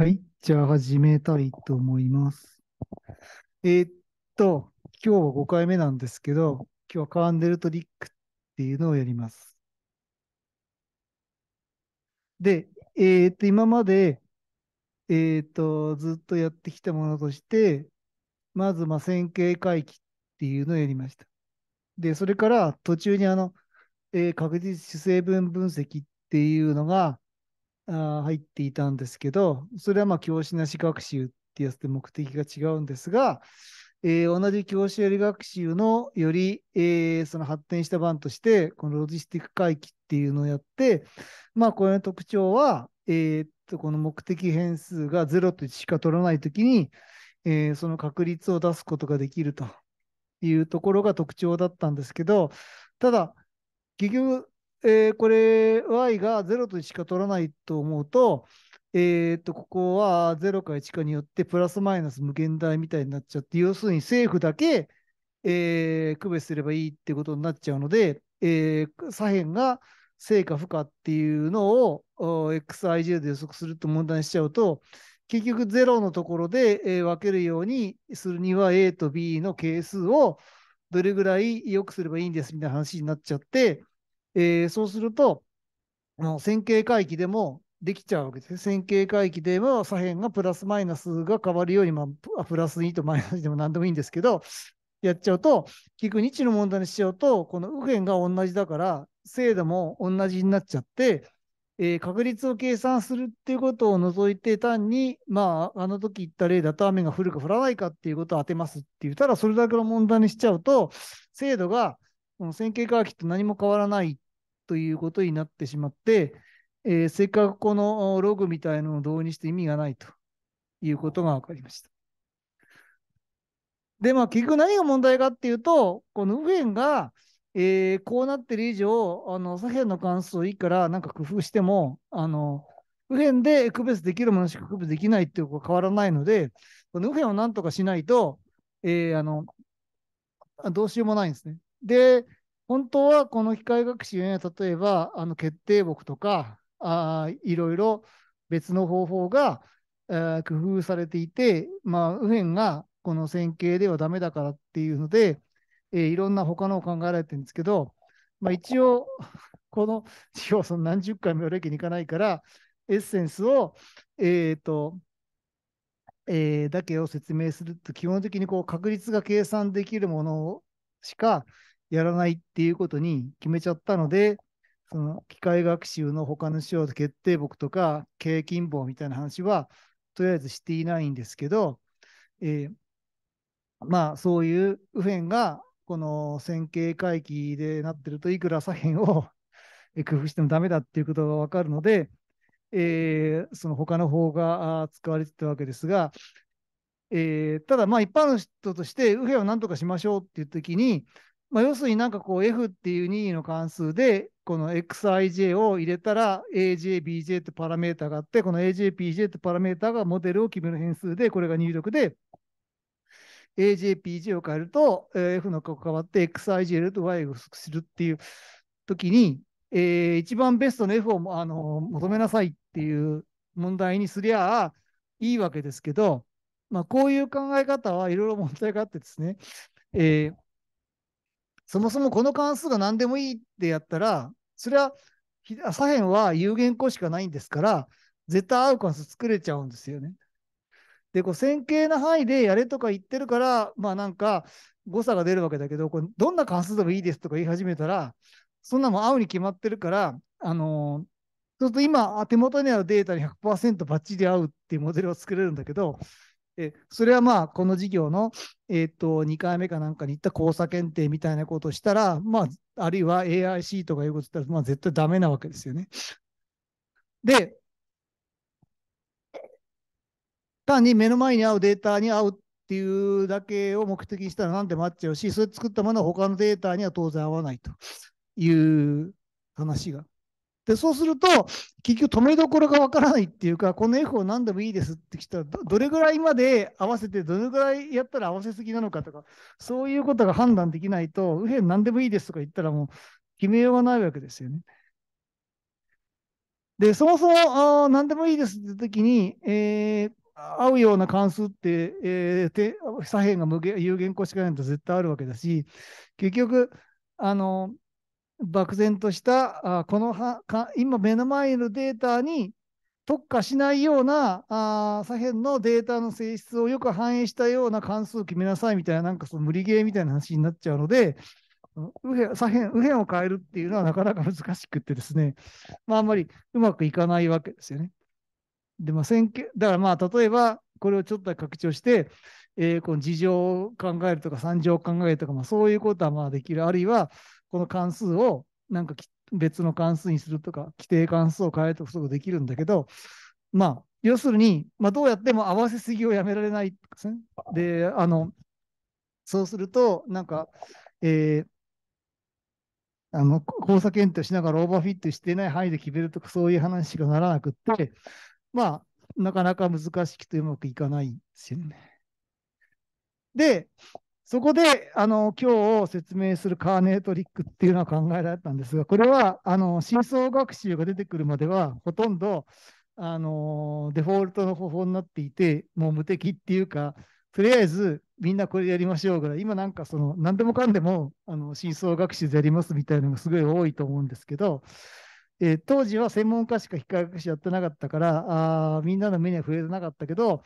はい。じゃあ始めたいと思います。えー、っと、今日は5回目なんですけど、今日はカーンデルトリックっていうのをやります。で、えー、っと、今まで、えー、っと、ずっとやってきたものとして、まず、まあ、線形回帰っていうのをやりました。で、それから途中にあの、えー、確実主成分分析っていうのが、あ入っていたんですけど、それはまあ教師なし学習ってやつで目的が違うんですが、えー、同じ教師より学習のより、えー、その発展した版として、このロジスティック回帰っていうのをやって、まあこれの特徴は、えー、っと、この目的変数が0と1しか取らないときに、えー、その確率を出すことができるというところが特徴だったんですけど、ただ、結局、えー、これ y が0と1か取らないと思うと、えー、っと、ここは0か1かによってプラスマイナス無限大みたいになっちゃって、要するに政府だけ、えー、区別すればいいってことになっちゃうので、えー、左辺が正か負かっていうのを xij で予測すると問題にしちゃうと、結局0のところで、えー、分けるようにするには a と b の係数をどれぐらい良くすればいいんですみたいな話になっちゃって、えー、そうすると、も線形回帰でもできちゃうわけです。線形回帰では左辺がプラスマイナスが変わるように、まあ、プラス2とマイナスでも何でもいいんですけど、やっちゃうと、結局日の問題にしちゃうと、この右辺が同じだから、精度も同じになっちゃって、えー、確率を計算するっていうことを除いて、単に、まあ、あの時言った例だと雨が降るか降らないかっていうことを当てますって言ったら、それだけの問題にしちゃうと、精度が線形化学と何も変わらないということになってしまって、えー、せっかくこのログみたいなのを導入して意味がないということが分かりました。で、まあ、結局何が問題かっていうと、この右辺が、えー、こうなってる以上、あの左辺の関数をいいからなんか工夫しても、あの右辺で区別できるものしか区別できないっていうことは変わらないので、この右辺をなんとかしないと、えー、あのどうしようもないんですね。で、本当はこの機械学習には例えばあの決定木とかあいろいろ別の方法が、えー、工夫されていて、まあ、右辺がこの線形ではダメだからっていうので、えー、いろんな他のを考えられてるんですけど、まあ、一応この授業その何十回もやるわけにいかないからエッセンスを、えーとえー、だけを説明すると基本的にこう確率が計算できるものしかやらないっていうことに決めちゃったので、その機械学習の他の事決定簿とか経金棒みたいな話はとりあえずしていないんですけど、えー、まあそういう右辺がこの線形回帰でなってるといくら左辺を工夫してもダメだっていうことが分かるので、えー、その他の方が使われてたわけですが、えー、ただまあ一般の人として右辺を何とかしましょうっていう時にまあ、要するになんかこう F っていう任意の関数で、この xij を入れたら aj、bj ってパラメータがあって、この aj、pj ってパラメータがモデルを決める変数で、これが入力で、aj、pj を変えると f の格が変わって xij と y をするっていう時に、えー、一番ベストの f をあの求めなさいっていう問題にすりゃあいいわけですけど、まあ、こういう考え方はいろいろ問題があってですね、えー、そもそもこの関数が何でもいいってやったら、それは左辺は有限項しかないんですから、絶対合う関数作れちゃうんですよね。で、こう線形な範囲でやれとか言ってるから、まあなんか誤差が出るわけだけど、これどんな関数でもいいですとか言い始めたら、そんなもん合うに決まってるから、あのー、そうすると今、手元にあるデータに100%バッチリ合うっていうモデルを作れるんだけど、えそれはまあ、この事業の、えー、っと2回目かなんかに行った交差検定みたいなことをしたら、まあ、あるいは AIC とかいうことしたら、まあ、絶対ダメなわけですよね。で、単に目の前に合うデータに合うっていうだけを目的にしたらなんでも合っちゃうし、それ作ったものは他のデータには当然合わないという話がで、そうすると、結局止めどころがわからないっていうか、この F を何でもいいですってきたら、どれぐらいまで合わせて、どれぐらいやったら合わせすぎなのかとか、そういうことが判断できないと、右辺何でもいいですとか言ったらもう決めようがないわけですよね。で、そもそもあ何でもいいですって時に、えー、合うような関数って、えー、左辺が無限有限個しかないと絶対あるわけだし、結局、あの、漠然としたあこのはか今目の前のデータに特化しないようなあ左辺のデータの性質をよく反映したような関数を決めなさいみたいな、なんかその無理ゲーみたいな話になっちゃうので、右辺左辺右辺を変えるっていうのはなかなか難しくってですね、まあ、あんまりうまくいかないわけですよね。で、まあ、選挙だからまあ例えばこれをちょっと拡張して、えー、この事情を考えるとか、3。業を考えるとか、まあ、そういうことはまあできる。あるいは、この関数をなんか別の関数にするとか、規定関数を変えるとかできるんだけど、まあ、要するに、まあ、どうやっても合わせすぎをやめられないですね。で、あの、そうすると、なんか、えー、あの交差検定しながらオーバーフィットしていない範囲で決めるとか、そういう話しかならなくって、まあ、なかなか難しくてうまくいかないですよね。で、そこで、あの、今日説明するカーネートリックっていうのは考えられたんですが、これは、あの、真相学習が出てくるまでは、ほとんど、あの、デフォルトの方法になっていて、もう無敵っていうか、とりあえず、みんなこれやりましょうぐらい、今なんかその、何でもかんでも、あの、真相学習でやりますみたいなのがすごい多いと思うんですけど、えー、当時は専門家しか機械学習やってなかったから、あみんなの目には触れてなかったけど、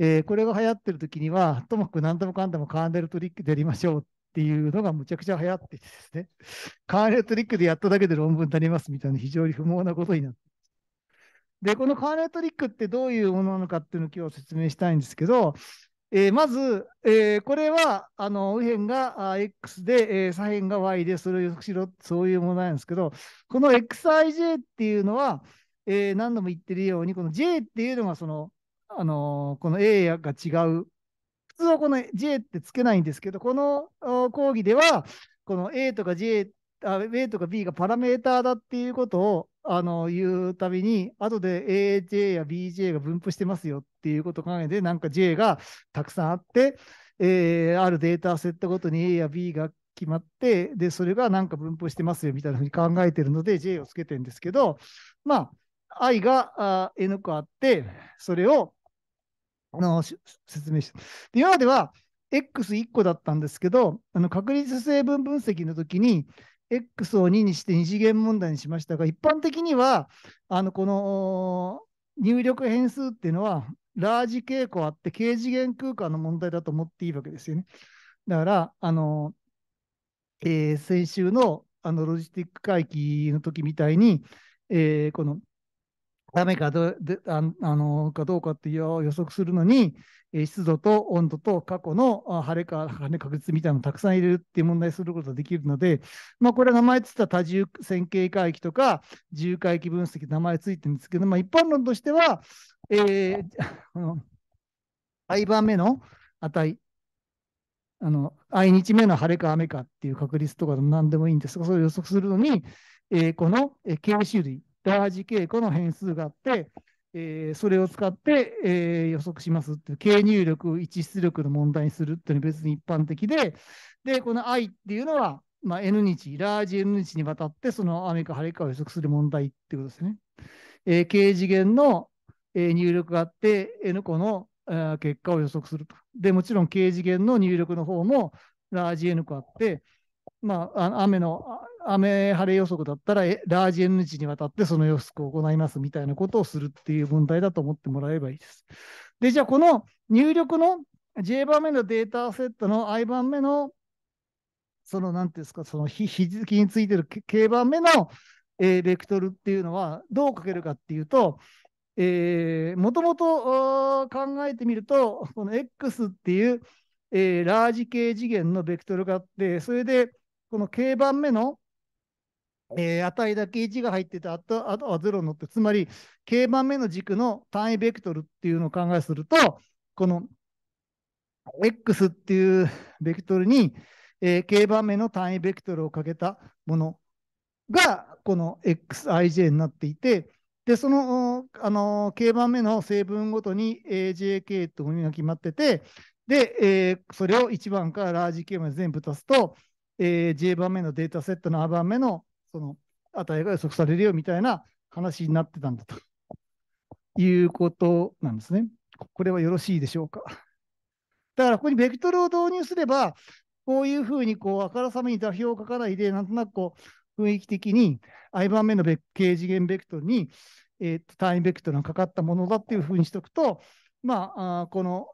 えー、これが流行ってる時には、ともかく何でもかんでもカーネルトリックでやりましょうっていうのがむちゃくちゃ流行っててですね、カーネルトリックでやっただけで論文になりますみたいな非常に不毛なことになってで、このカーネルトリックってどういうものなのかっていうのを今日説明したいんですけど、えー、まず、えー、これはあの右辺が X で、えー、左辺が Y でそれを予測しろそういうものなんですけど、この XIJ っていうのは、えー、何度も言ってるように、この J っていうのがそのあのー、この A が違う。普通はこの J ってつけないんですけど、この講義では、この A とか J、あ A とか B がパラメーターだっていうことを、あのー、言うたびに、後で AJ や BJ が分布してますよっていうことを考えて、なんか J がたくさんあって、えー、あるデータセットごとに A や B が決まって、で、それがなんか分布してますよみたいなふうに考えてるので、J をつけてるんですけど、まあ、i が n 個あって、それをあの説明して。で今までは X1 個だったんですけど、あの確率成分分析の時に、X を2にして2次元問題にしましたが、一般的には、あのこの入力変数っていうのは、ラージ傾向あって、形次元空間の問題だと思っていいわけですよね。だから、あの、えー、先週のあのロジスティック回帰の時みたいに、えー、この雨かどでああのかどうかっていう予測するのに、え湿度と温度と過去の晴れか晴れ確率みたいなのをたくさん入れるっていう問題することができるので、まあ、これは名前つった多重線形回帰とか自由回帰分析名前ついてるんですけど、まあ、一般論としては、えー、I 番目の値あの、I 日目の晴れか雨かっていう確率とかでも何でもいいんですが、それを予測するのに、えー、この、えー、K 種類、ラージ傾向の変数があって、えー、それを使って、えー、予測しますっていう、経入力、一出力の問題にするっていうのは別に一般的で、で、この I っていうのは、まあ、N 日、ラージ N 日にわたって、その雨か晴れかを予測する問題っていうことですね。えー、K 次元の、えー、入力があって、N 個の、結果を予測すると。で、もちろん K 次元の入力の方も、ラージ N 個あって、まあ、雨の、雨晴れ予測だったら、ラージ N 値にわたってその予測を行いますみたいなことをするっていう問題だと思ってもらえればいいです。で、じゃあこの入力の J 番目のデータセットの I 番目の、その、なんていうんですか、その日付についてる K 番目の、えー、ベクトルっていうのはどう書けるかっていうと、えもともと考えてみると、この X っていう、えー、ラージ系次元のベクトルがあって、それで、この K 番目の、えー、値だけ1が入ってて、あとは0に乗って、つまり K 番目の軸の単位ベクトルっていうのを考えすると、この X っていうベクトルに、えー、K 番目の単位ベクトルをかけたものが、この XIJ になっていて、で、その、あのー、K 番目の成分ごとに AJK というふが決まってて、で、えー、それを1番からラージ K まで全部足すと、えー、J 番目のデータセットの R 番目のその値が予測されるよみたいな話になってたんだということなんですね。これはよろしいでしょうか。だからここにベクトルを導入すれば、こういうふうにこうあからさめに座標を書かないで、なんとなくこう雰囲気的に I 番目のベ次元ベクトルに、えー、と単位ベクトルがかかったものだっていうふうにしておくと、まあ、あこの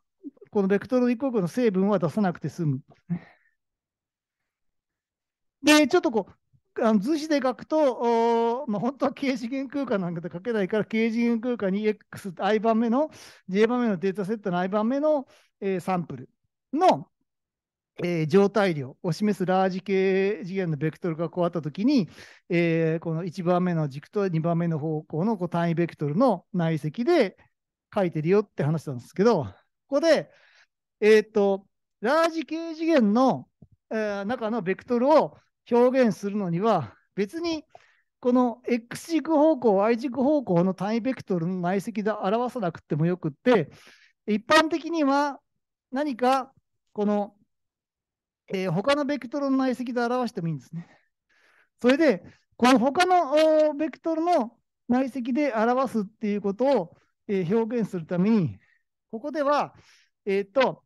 このベクトル以降の成分は出さなくて済む。で、ちょっとこう、あの図紙で書くと、まあ、本当は形次元空間なんかで書けないから、形次元空間に X、i 番目の、j 番目のデータセットの i 番目の、えー、サンプルの、えー、状態量を示すラージ系次元のベクトルがこうあったときに、えー、この1番目の軸と2番目の方向のこう単位ベクトルの内積で書いてるよって話なんですけど、ここで、えっ、と、ラージ系次元の、えー、中のベクトルを表現するのには、別にこの X 軸方向、Y 軸方向の単位ベクトルの内積で表さなくてもよくって、一般的には何かこの、えー、他のベクトルの内積で表してもいいんですね。それで、この他のベクトルの内積で表すっていうことを、えー、表現するために、ここでは、えっ、と、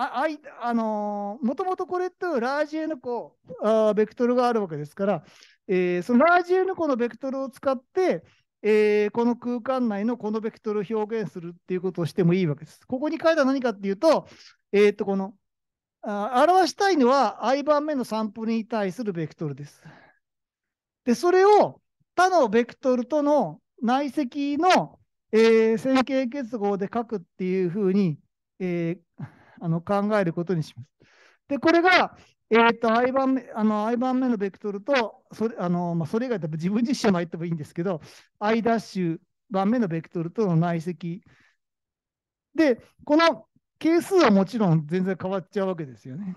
ああいあのー、もともとこれとラージ N 個あベクトルがあるわけですから、えー、そのラージ N 個のベクトルを使って、えー、この空間内のこのベクトルを表現するっていうことをしてもいいわけです。ここに書いた何かっていうと、えっ、ー、と、この、あ表したいのは i 番目のサンプルに対するベクトルです。で、それを他のベクトルとの内積の、えー、線形結合で書くっていうふうに、えー、あの考えることにします。で、これが、えー、っと I 番目あの I 番目のベクトルと、それあのまあ、それ以外、自分自身も言ってもいいんですけど、I' 番目のベクトルとの内積。で、この係数はもちろん全然変わっちゃうわけですよね。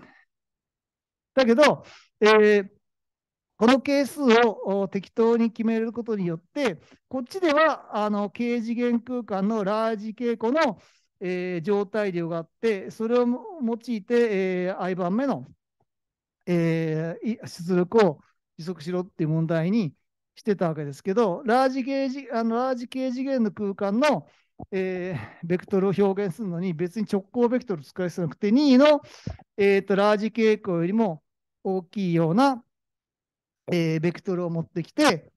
だけど、えー、この係数を適当に決めることによって、こっちではあの K 次元空間のラージ傾向のえー、状態量があって、それを用いて、えー、I 番目の、えー、出力を持続しろっていう問題にしてたわけですけど、ラージゲージあのラージ系次元の空間の、えー、ベクトルを表現するのに、別に直行ベクトル使いすなくて、2位の、えーと、とラージ傾向よりも大きいような、えー、ベクトルを持ってきて、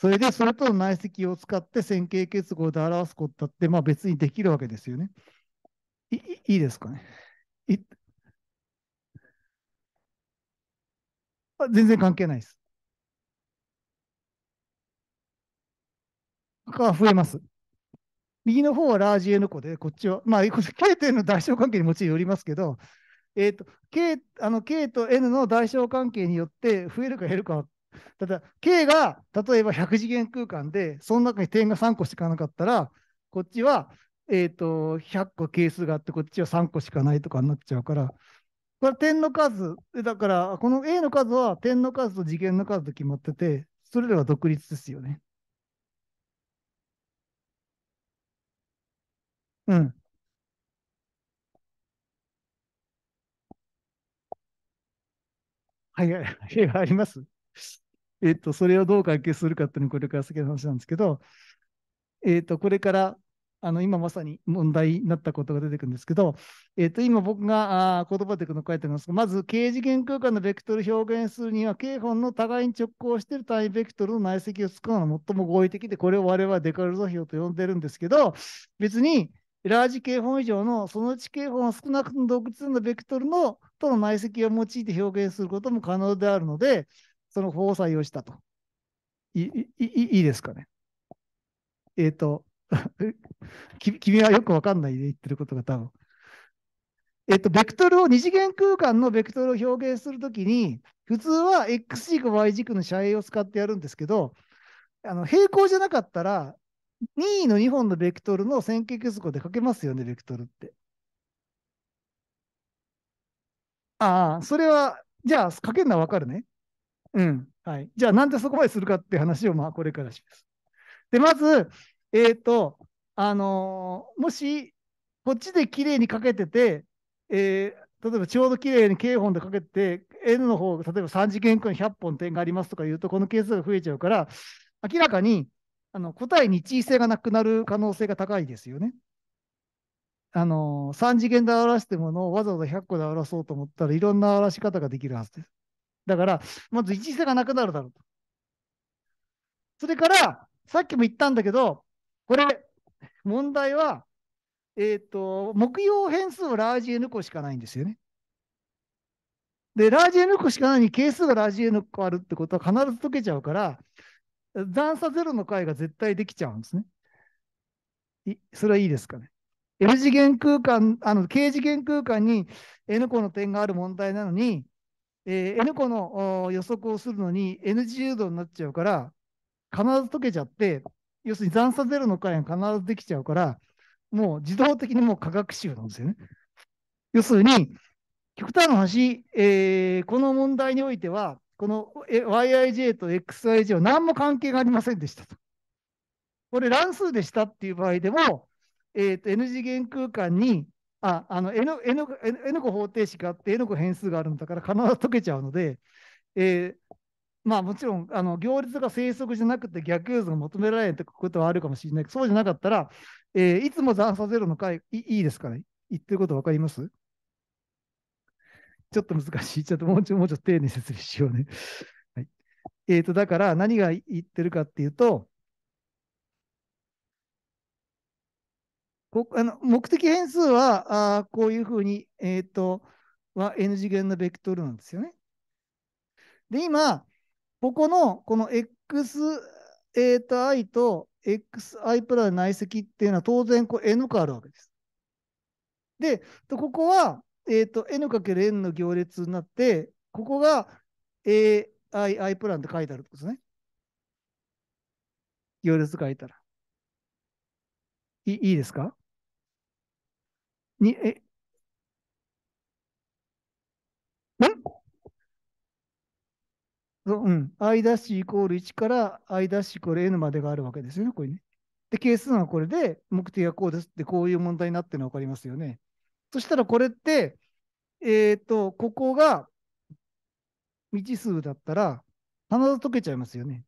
それでそれとの内積を使って線形結合で表すことだって、まあ、別にできるわけですよね。いいいですかね全然関係ないです。は増えます。右の方はラージ N 個で、こっちは、まあ、K と N の大小関係にもちろんよりますけど、えーと、K, あの K と N の大小関係によって増えるか減るかはただ、K が例えば100次元空間で、その中に点が3個しかなかったら、こっちは、えーと、100個係数があって、こっちは3個しかないとかになっちゃうから、これ点の数、だから、この A の数は点の数と次元の数と決まってて、それらは独立ですよね。うん。はい、あります えっと、それをどう解決するかっていうのこれから先の話なんですけど、えっと、これから、あの、今まさに問題になったことが出てくるんですけど、えっと、今僕があ言葉で書いてありますが、まず、形次元空間のベクトル表現するには、刑本の互いに直行している単位ベクトルの内積を作るのが最も合意的で、これを我々はデカルゾ表と呼んでるんですけど、別に、ラージ刑本以上のそのうち刑本は少なくとも独立のベクトルのとの内積を用いて表現することも可能であるので、その際をしたと。いいいいですかね。えっ、ー、と君はよくわかんないで言ってることが多分。えっ、と、ベクトルを、二次元空間のベクトルを表現するときに、普通は X 軸、Y 軸の遮影を使ってやるんですけど、あの平行じゃなかったら、任意の2本のベクトルの線形結合で書けますよね、ベクトルって。ああ、それは、じゃあ書けるのはわかるね。うん。はい。じゃあ、なんでそこまでするかって話を、まあ、これからします。で、まず、えっ、ー、と、あのー、もし、こっちで綺麗にかけてて、えー、例えばちょうど綺麗に軽本でかけて、N の方、例えば3次元間100本点がありますとか言うと、この係数が増えちゃうから、明らかにあの答えに一位性がなくなる可能性が高いですよね。あの、3次元で表してものをわざわざ100個で表そうと思ったらいろんな表し方ができるはずです。だから、まず一時性がなくなるだろうと。それから、さっきも言ったんだけど、これ、問題は、えっ、ー、と、目標変数をラージ N 個しかないんですよね。で、ラージ N 個しかないに係数がラージ N 個あるってことは必ず解けちゃうから、残差ゼロの解が絶対できちゃうんですね。いそれはいいですかね。L 次元空間、あの、K 次元空間に N 個の点がある問題なのに、えー、N 個の予測をするのに n 自由度になっちゃうから、必ず解けちゃって、要するに残差ゼロの解が必ずできちゃうから、もう自動的にもう化学集なんですよね。要するに、極端な話、えー、この問題においては、この YIJ と XIJ は何も関係がありませんでしたと。これ乱数でしたっていう場合でも、えー、と N 次元空間にあ、あの N, N, N 個方程式があって N 個変数があるんだから必ず解けちゃうので、えー、まあもちろんあの行列が正則じゃなくて逆誘導が求められないってことはあるかもしれないけど、そうじゃなかったら、えー、いつも残差ゼロの回いいいですかね言ってることわかりますちょっと難しい。ちょっともうちょもうちょっと丁寧に説明しようね。はい、えっ、ー、と、だから何が言ってるかっていうと、こあの目的変数はあこういうふうに、えっ、ー、と、は n 次元のベクトルなんですよね。で、今、ここの、この x、a ー、と i と xi プラ内積っていうのは当然こう n 個あるわけです。で、ここは、えっ、ー、と n かける n の行列になって、ここが ai プランって書いてあるってことですね。行列書いたら。いいいですかに、え、んう、ん。i' イコール1から i' イコール n までがあるわけですよね、これね。で、係数はこれで、目的はこうですって、こういう問題になってるの分かりますよね。そしたらこれって、えっ、ー、と、ここが未知数だったら、必ず解けちゃいますよね。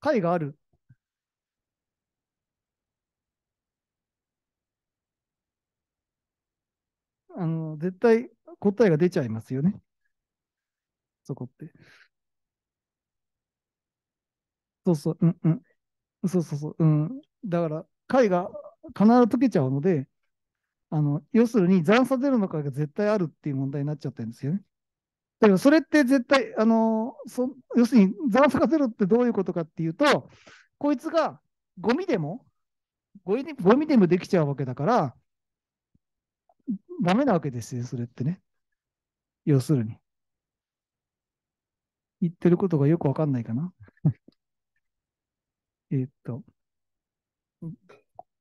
解があるあの、絶対答えが出ちゃいますよね。そこって。そうそう、うんうん。そうそうそう、うん。だから、解が必ず解けちゃうので、あの、要するに残差ゼロの解が絶対あるっていう問題になっちゃってるんですよね。だけど、それって絶対、あの、そ要するに残差がゼロってどういうことかっていうと、こいつがゴミでも、ゴミでもできちゃうわけだから、ダメなわけですよ、それってね。要するに。言ってることがよくわかんないかな。えっと。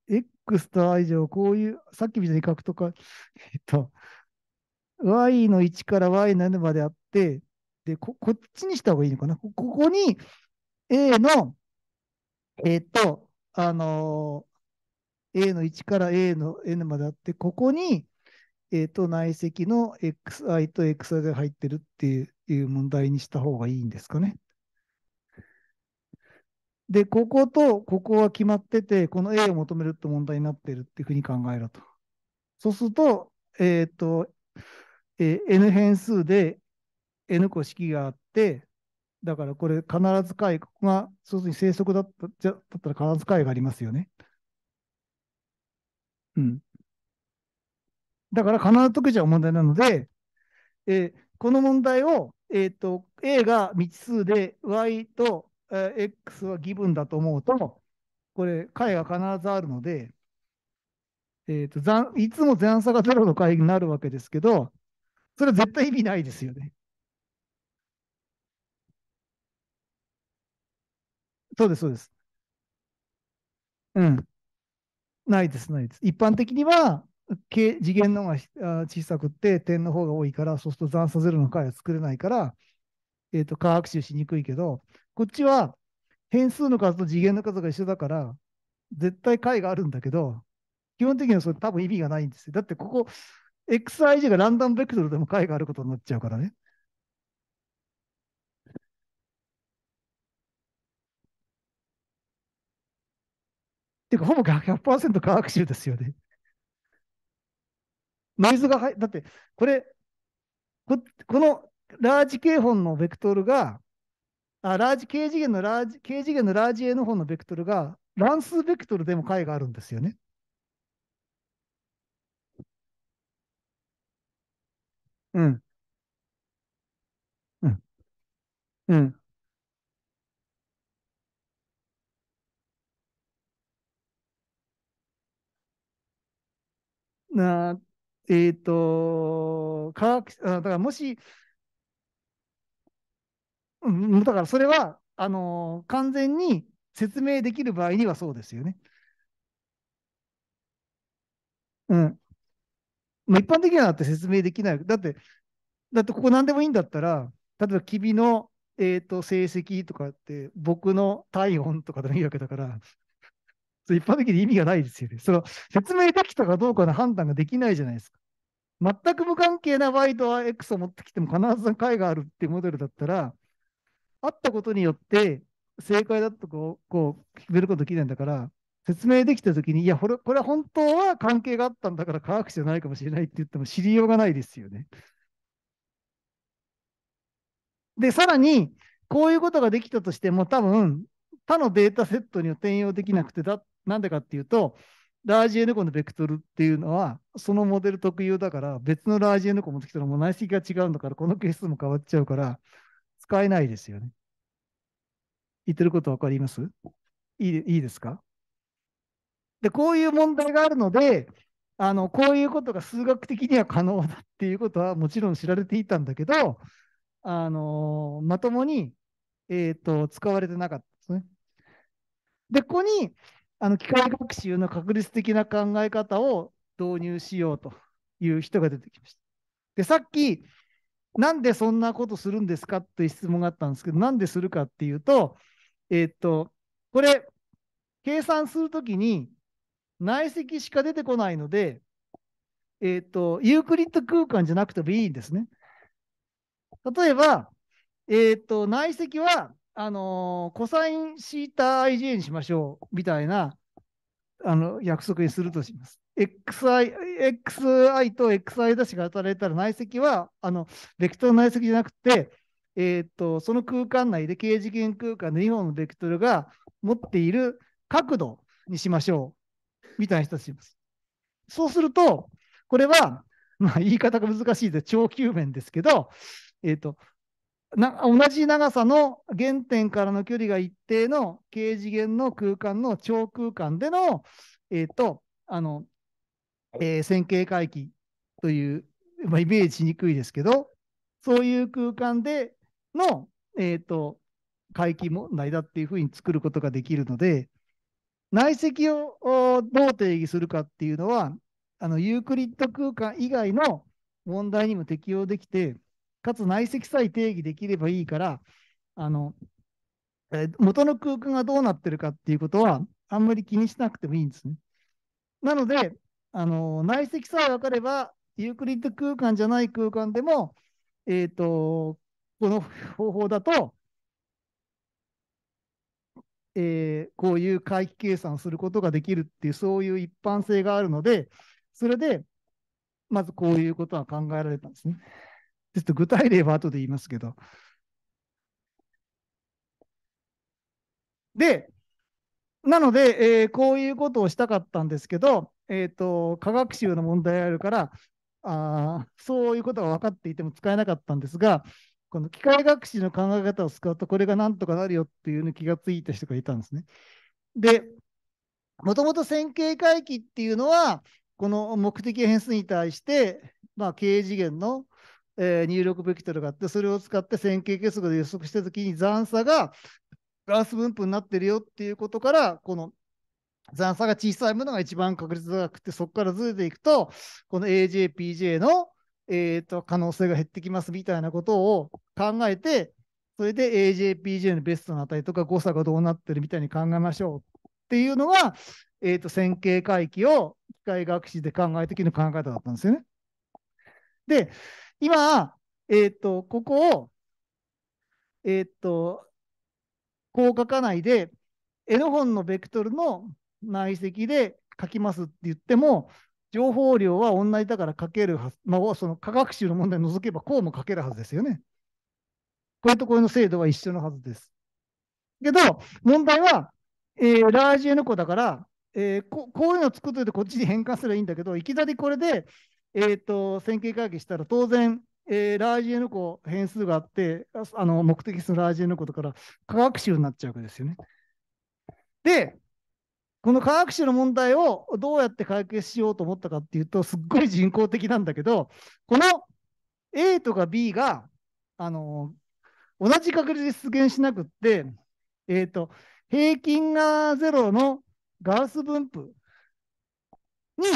X と I 乗、こういう、さっきみたいに書くとか、えっと、Y の1から Y の N まであって、で、こ、こっちにした方がいいのかな。ここに A の、えっと、あのー、A の1から A の N まであって、ここにえーと、内積の xi と xi が入ってるっていう問題にした方がいいんですかね。で、こことここは決まってて、この A を求めるって問題になってるっていうふうに考えろと。そうすると、えっ、ー、と、えー、n 変数で n 個式があって、だからこれ必ず解、ここが、そうするに正則だったじゃだったら必ず解がありますよね。うん。だから必ず解けちゃう問題なので、えー、この問題を、えーと、A が未知数で Y と、えー、X は義分だと思うと、これ解が必ずあるので、えーと、といつも残差が0の解になるわけですけど、それは絶対意味ないですよね。そうです、そうです。うん。ないです、ないです。一般的には、次元のが小さくて点の方が多いから、そうすると残差ゼロの解は作れないから、えっ、ー、と、化学習しにくいけど、こっちは変数の数と次元の数が一緒だから、絶対解があるんだけど、基本的にはそれ多分意味がないんですよ。だってここ、xij がランダムベクトルでも解があることになっちゃうからね。ていうか、ほぼ100%化学習ですよね。ノイズが入だって、これ、このラージ K 本のベクトルが、あラージ K 次元のラージ、K 次元のラージ N 本のベクトルが、乱数ベクトルでも解があるんですよね。うん。うん。うん。なえっ、ー、と、科学、だからもし、うん、だからそれは、あの、完全に説明できる場合にはそうですよね。うん。まあ、一般的にはだって説明できない。だって、だってここ何でもいいんだったら、例えば君の、えーと、と成績とかって、僕の体温とかでもいいわけだから、一般的に意味がないですよね。その説明書きとかどうかの判断ができないじゃないですか。全く無関係な Y と X を持ってきても必ず解があるっていうモデルだったら、あったことによって正解だとこう、こう、決めることできないんだから、説明できたときに、いやこれ、これは本当は関係があったんだから科学者じゃないかもしれないって言っても知りようがないですよね。で、さらに、こういうことができたとしても、多分他のデータセットには転用できなくて、だなんでかっていうと、ラージ N 個のベクトルっていうのは、そのモデル特有だから、別のラージ N 個持ってきたらもう内積が違うんだから、この係数も変わっちゃうから、使えないですよね。言ってること分かりますいいいいですかで、こういう問題があるので、あの、こういうことが数学的には可能だっていうことはもちろん知られていたんだけど、あのまともに、えっ、ー、と、使われてなかったですね。で、ここに、あの機械学習の確率的な考え方を導入しようという人が出てきました。で、さっき、なんでそんなことするんですかという質問があったんですけど、なんでするかっていうと、えー、っと、これ、計算するときに内積しか出てこないので、えー、っと、ユークリッド空間じゃなくてもいいんですね。例えば、えー、っと、内積はあのー、コサインシータ IJ にしましょうみたいなあの約束にするとします。XI, XI と XI だしシュが働たら内積は、あの、ベクトルの内積じゃなくて、えー、っと、その空間内で、K 次元空間で2本のベクトルが持っている角度にしましょう。みたいな人とします。そうすると、これは、まあ、言い方が難しいで、超球面ですけど、えー、っと、な同じ長さの原点からの距離が一定の軽次元の空間の超空間での、えっ、ー、と、あの、えー、線形回帰という、まあ、イメージしにくいですけど、そういう空間での、えっ、ー、と、回帰問題だっていうふうに作ることができるので、内積をどう定義するかっていうのは、あのユークリッド空間以外の問題にも適用できて、かつ内積さえ定義できればいいから、あの、え元の空間がどうなってるかっていうことは、あんまり気にしなくてもいいんですね。なので、あの内積さえ分かれば、ユークリッド空間じゃない空間でも、えっ、ー、と、この方法だと、えー、こういう回帰計算をすることができるっていう、そういう一般性があるので、それで、まずこういうことは考えられたんですね。ちょっと具体例は後で言いますけど。で、なので、えー、こういうことをしたかったんですけど、えーと、科学習の問題があるからあ、そういうことが分かっていても使えなかったんですが、この機械学習の考え方を使うと、これがなんとかなるよっていうのに気がついた人がいたんですね。で、もともと線形回帰っていうのは、この目的変数に対して、まあ、経次元のえ入力ベクトルがあって、それを使って線形結合で予測したときに残差がガラス分布になってるよっていうことから、この残差が小さいものが一番確率高くて、そこからずれていくと、この AJ、PJ の、えー、と可能性が減ってきますみたいなことを考えて、それで AJ、PJ のベストの値とか誤差がどうなってるみたいに考えましょうっていうのが、えー、と線形回帰を機械学習で考えた時の考え方だったんですよね。で、今、えっ、ー、と、ここを、えっ、ー、と、こう書かないで、N 本のベクトルの内積で書きますって言っても、情報量は同じだから書けるはず、まあ、その科学習の問題を除けばこうも書けるはずですよね。これとこれの精度は一緒のはずです。けど、問題は、えー、ラージ N 個だから、えー、ここういうのを作っといてこっちに変換すればいいんだけど、いきなりこれでえーと、線形回帰したら当然、えー、ラージ N 個変数があってあの目的数のラージ N 個だから化学集になっちゃうわけですよね。でこの化学集の問題をどうやって解決しようと思ったかっていうとすっごい人工的なんだけどこの A とか B があの同じ確率で出現しなくって、えーと、平均が0のガウス分布に、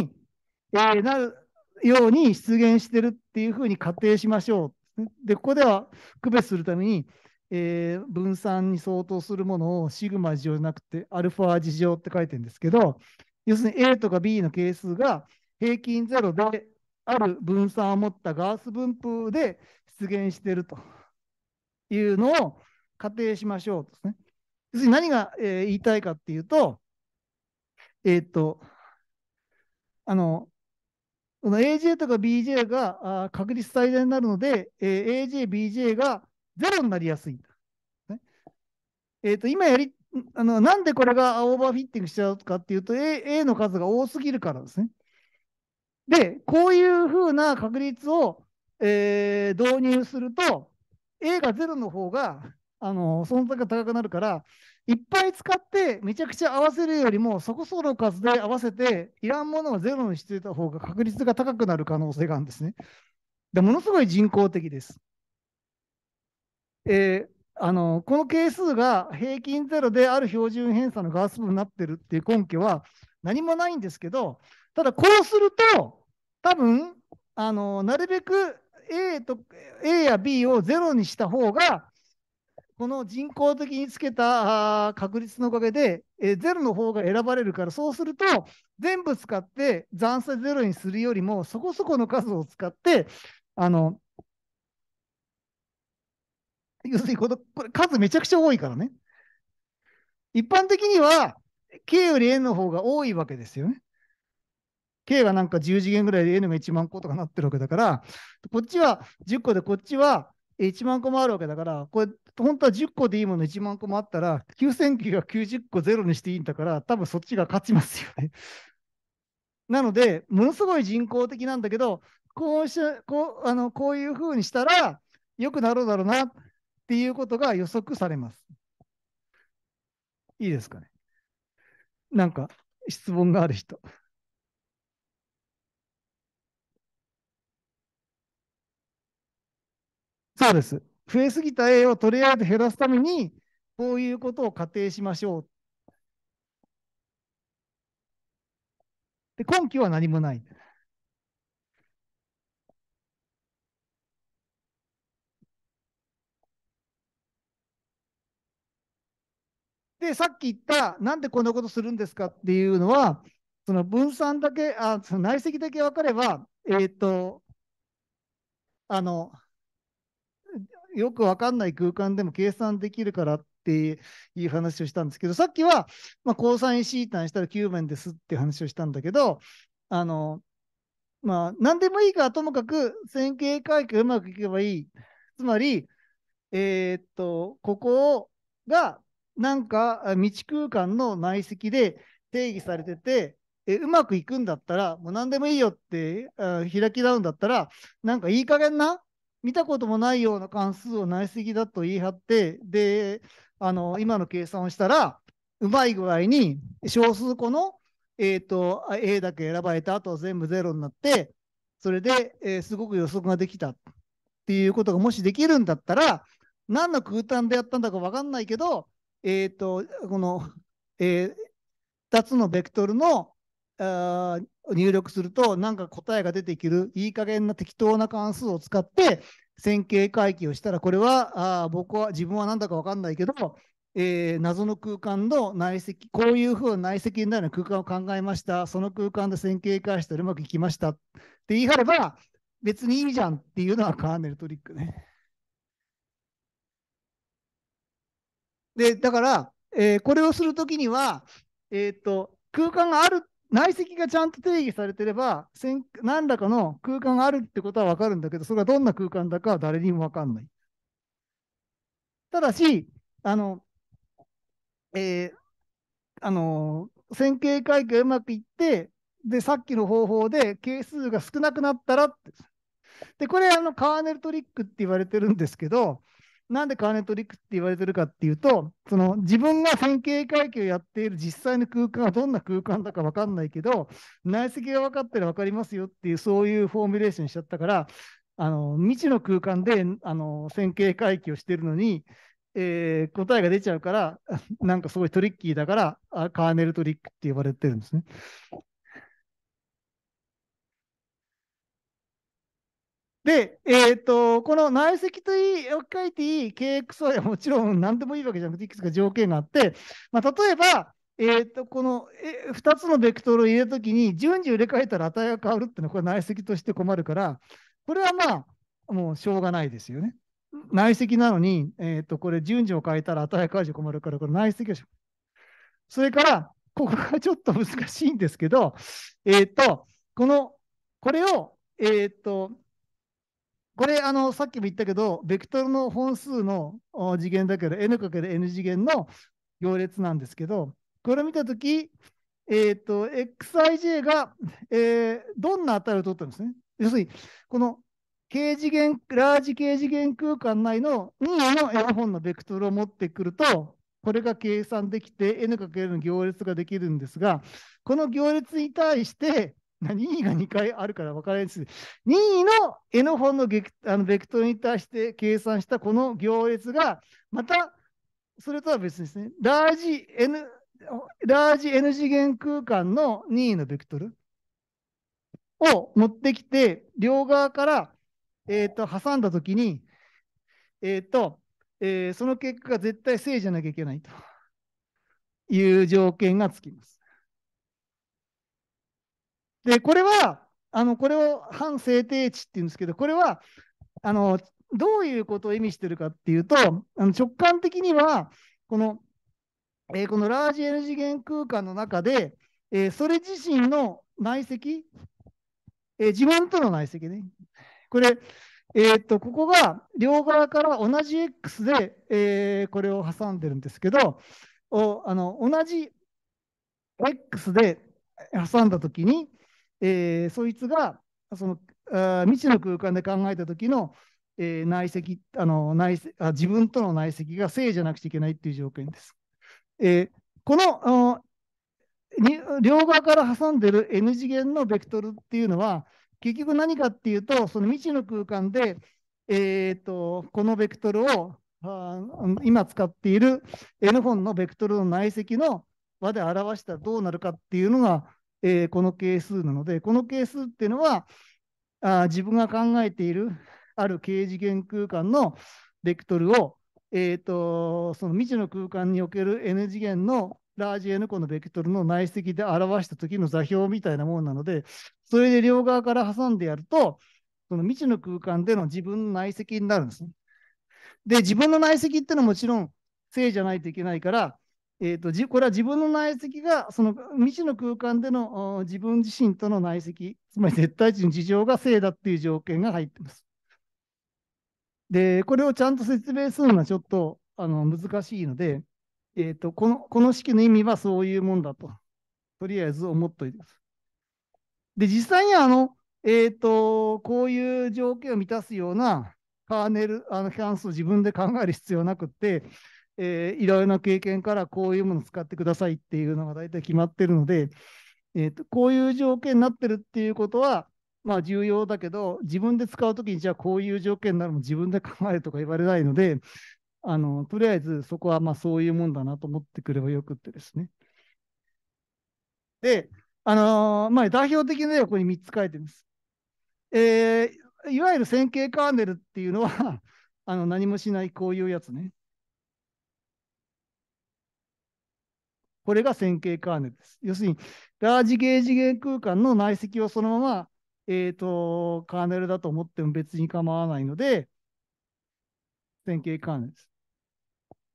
えー、なるように出現してるっていうふうに仮定しましょう。で、ここでは区別するために、えー、分散に相当するものをシグマ事情じゃなくてアルファ事情って書いてるんですけど、要するに A とか B の係数が平均0である分散を持ったガース分布で出現しているというのを仮定しましょうですね。要するに何が、えー、言いたいかっていうと、えっ、と、あの、この AJ とか BJ があ確率最大になるので、えー、AJ、BJ がゼロになりやすいんだ。ね、えっ、ー、と、今やり、あの、なんでこれがオーバーフィッティングしちゃうかっていうと、A, A の数が多すぎるからですね。で、こういうふうな確率を、えー、導入すると、A が0の方が、あの、存在が高くなるから、いっぱい使ってめちゃくちゃ合わせるよりもそこそこの数で合わせていらんものをゼロにしていた方が確率が高くなる可能性があるんですね。でものすごい人工的です。えー、あのこの係数が平均ゼロである標準偏差のガース分になってるっていう根拠は何もないんですけどただこうすると多分あのなるべく A, と A や B をゼロにした方がこの人工的につけた確率のおかげで、えー、ゼロの方が選ばれるから、そうすると、全部使って残差ゼロにするよりも、そこそこの数を使って、あの、要するにこの、これ数めちゃくちゃ多いからね。一般的には、k より n の方が多いわけですよね。k がなんか10次元ぐらいで n が1万個とかなってるわけだから、こっちは10個でこっちは1万個もあるわけだから、これ、本当は10個でいいもの1万個もあったら、9990個ゼロにしていいんだから、多分そっちが勝ちますよね。なので、ものすごい人工的なんだけど、こうしこうあのこういうふうにしたら良くなるだろうなっていうことが予測されます。いいですかね。なんか質問がある人。そうです。増えすぎた A をとりあえず減らすために、こういうことを仮定しましょう。で根拠は何もない。で、さっき言った、なんでこんなことするんですかっていうのは、その分散だけ、あその内積だけ分かれば、えっ、ー、と、あの、よくわかんない空間でも計算できるからっていう話をしたんですけど、さっきは、まあ、コサインシータンしたら9面ですって話をしたんだけど、あの、まあ、何でもいいからともかく線形回帰がうまくいけばいい。つまり、えー、っと、ここがなんか知空間の内積で定義されてて、えうまくいくんだったら、もう何でもいいよって開き直るんだったら、なんかいい加減な見たこともないような関数を内積だと言い張って、で、あの、今の計算をしたら、うまい具合に小数個の、えっ、ー、と、A だけ選ばれた後は全部0になって、それで、えー、すごく予測ができたっていうことがもしできるんだったら、何の空間でやったんだか分かんないけど、えっ、ー、と、この、えー、2つのベクトルのあ入力すると、なんか答えが出てくる、いい加減な適当な関数を使って、線形回帰をしたら、これはあ僕は自分は何だか分かんないけど、えー、謎の空間の内積、こういうふうな内積になる空間を考えました、その空間で線形回したらうまくいきましたって言い張れば、別にいいじゃんっていうのはカーネルトリックね。で、だから、えー、これをするときには、えっ、と、空間がある内積がちゃんと定義されてれば、何らかの空間があるってことは分かるんだけど、それはどんな空間だかは誰にも分かんない。ただし、あの、えー、あの、線形帰がうまくいって、で、さっきの方法で係数が少なくなったらで、これ、あの、カーネルトリックって言われてるんですけど、なんでカーネットリックって言われてるかっていうと、その自分が線形階級をやっている実際の空間はどんな空間だか分かんないけど、内積が分かったら分かりますよっていう、そういうフォーミュレーションしちゃったから、あの未知の空間であの線形回帰をしてるのに、えー、答えが出ちゃうから、なんかすごいトリッキーだから、カーネルトリックって呼ばれてるんですね。で、えっ、ー、と、この内積といい、置き換えていい KX はもちろん何でもいいわけじゃなくて、いくつか条件があって、まあ、例えば、えーと、このえ2つのベクトルを入れるときに順次入れ替えたら値が変わるっていうのはこれ内積として困るからこれはまあもうしょうがないですよね。内積なのに、えーと、とこれ順次を変えたら値が変わるじゃ困るからこれ内積でしょ。それからここがちょっと難しいんですけど、えっ、ー、とこのこれを、えっ、ー、とこれあの、さっきも言ったけど、ベクトルの本数の次元だけど、n×n 次元の行列なんですけど、これを見たとき、えっ、ー、と、xij が、えー、どんな値を取ったんですね。要するに、この K 次元、ラージ K 次元空間内の2の N 本のベクトルを持ってくると、これが計算できて n × n の行列ができるんですが、この行列に対して任 位が2回あるから分からないです。任意の N 本のあのベクトルに対して計算したこの行列が、また、それとは別ですね。ラージ N、ラージ N 次元空間の任意のベクトルを持ってきて、両側から、えーと、挟んだときに、えーとえー、その結果が絶対正じゃなきゃいけないという条件がつきます。で、これは、あのこれを反制定値っていうんですけど、これはあのどういうことを意味してるかっていうと、あの直感的には、この、えー、このラージ N 次元空間の中で、えー、それ自身の内積、えー、自分との内積ね。これ、えっと、ここが両側から同じ X で、えこれを挟んでるんですけど、おあの同じ X で挟んだときに、えー、そいつがそのあ未知の空間で考えた時の、えー、内積あの内あ自分との内積が正じゃなくちゃいけないっていう条件です。えー、この両側から挟んでる N 次元のベクトルっていうのは結局何かっていうとその未知の空間で、えーと、とこのベクトルをあ今使っている N 本のベクトルの内積の和で表したらどうなるかっていうのがえー、この係数なので、この係数っていうのは、あ自分が考えているある形次元空間のベクトルを、えーと、その未知の空間における n 次元のラージ n 個のベクトルの内積で表した時の座標みたいなものなので、それで両側から挟んでやると、その未知の空間での自分の内積になるんですね。で、自分の内積っていうのはもちろん正じゃないといけないから、えーと、これは自分の内積がその未知の空間での自分自身との内積、つまり絶対値の事情が正だっていう条件が入ってます。で、これをちゃんと説明するのはちょっとあの難しいので、えーとこの、この式の意味はそういうもんだと、とりあえず思っておいてください。で、実際にあの、えーと、こういう条件を満たすようなカーネル、あの関数を自分で考える必要なくって、えー、いろいろな経験からこういうものを使ってくださいっていうのが大体決まってるので、えーと、こういう条件になってるっていうことは、まあ、重要だけど、自分で使うときに、じゃあこういう条件ならも自分で考えるとか言われないので、あのとりあえずそこはまあそういうもんだなと思ってくればよくってですね。で、あのー、まあ、代表的な例はここに3つ書いてます。えー、いわゆる線形カーネルっていうのはあの何もしないこういうやつね。これが線形カーネです。要するに、ラージゲージゲ空間の内積をそのまま、えー、と、カーネルだと思っても別に構わないので、線形カーネルです。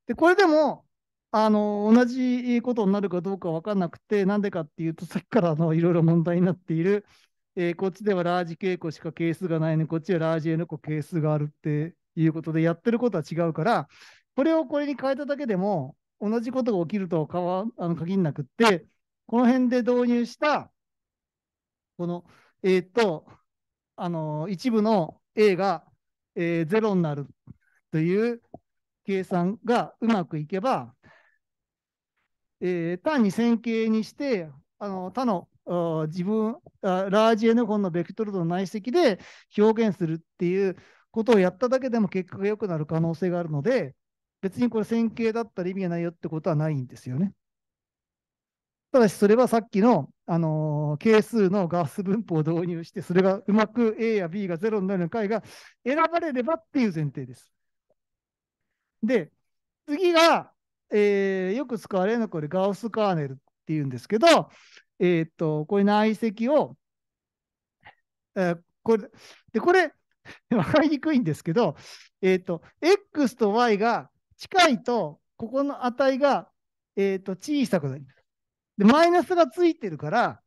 で、これでも、あの、同じことになるかどうか分かんなくて、なんでかっていうと、さっきからのいろいろ問題になっている、えー、こっちではラージ傾向しか係数がないのに、こっちはラージ N 個係数があるっていうことで、やってることは違うから、これをこれに変えただけでも、同じことが起きるとかわあの限らなくって、この辺で導入した、この、えー、っと、あの一部の A が、えー、0になるという計算がうまくいけば、えー、単に線形にして、あの他の自分あ、ラージ N 本のベクトルの内積で表現するっていうことをやっただけでも結果が良くなる可能性があるので、別にこれ線形だったら意味がないよってことはないんですよね。ただし、それはさっきの、あのー、係数のガウス分布を導入して、それがうまく A や B が0になるような解が選ばれればっていう前提です。で、次が、えー、よく使われるのはこれガウスカーネルっていうんですけど、えー、っと、こういう内積を、えー、これ、で、これ、わかりにくいんですけど、えっと、X と Y が近いと、ここの値が、えー、と小さくなります。で、マイナスがついてるから、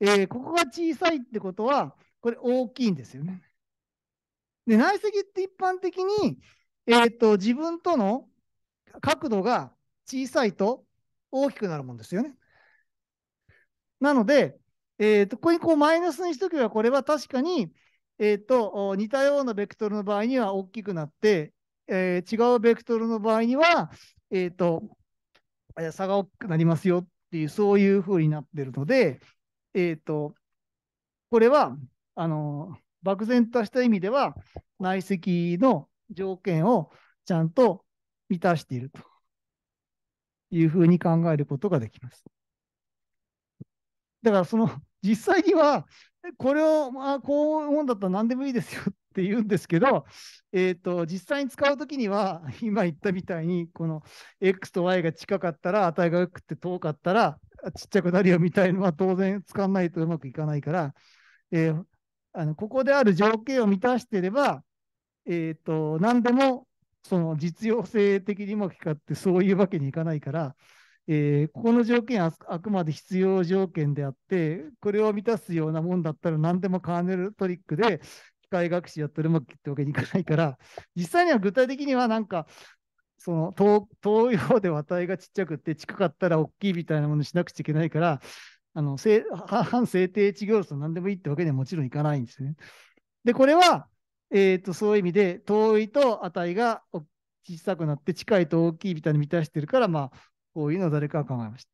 えー、ここが小さいってことは、これ大きいんですよね。で、内積って一般的に、えーと、自分との角度が小さいと大きくなるもんですよね。なので、えーと、ここにこうマイナスにしとけば、これは確かに、えーと似たようなベクトルの場合には大きくなって、えー、違うベクトルの場合には、えっ、ー、と、差が大きくなりますよっていう、そういうふうになってるので、えっ、ー、と、これは、あの、漠然とした意味では、内積の条件をちゃんと満たしているというふうに考えることができます。だから、その、実際には、これを、まあ、こう思うんだったら何でもいいですよっって言うんですけど、えーと、実際に使うときには、今言ったみたいに、この X と Y が近かったら、値が良くて遠かったら、ちっちゃくなるよみたいのは当然使わないとうまくいかないから、えー、あのここである条件を満たしていれば、えーと、何でもその実用性的にも効かってそういうわけにいかないから、えー、ここの条件はあくまで必要条件であって、これを満たすようなもんだったら何でもカーネルトリックで、械学習やったらうまくいってわけにいかないから、実際には具体的にはなんか、その東洋で値がちっちゃくて近かったら大きいみたいなものしなくちゃいけないから、あの反制定値行数何でもいいってわけにはもちろんいかないんですね。で、これは、えーと、そういう意味で遠いと値が小さくなって近いと大きいみたいに満たしてるから、まあ、こういうのを誰かが考えました。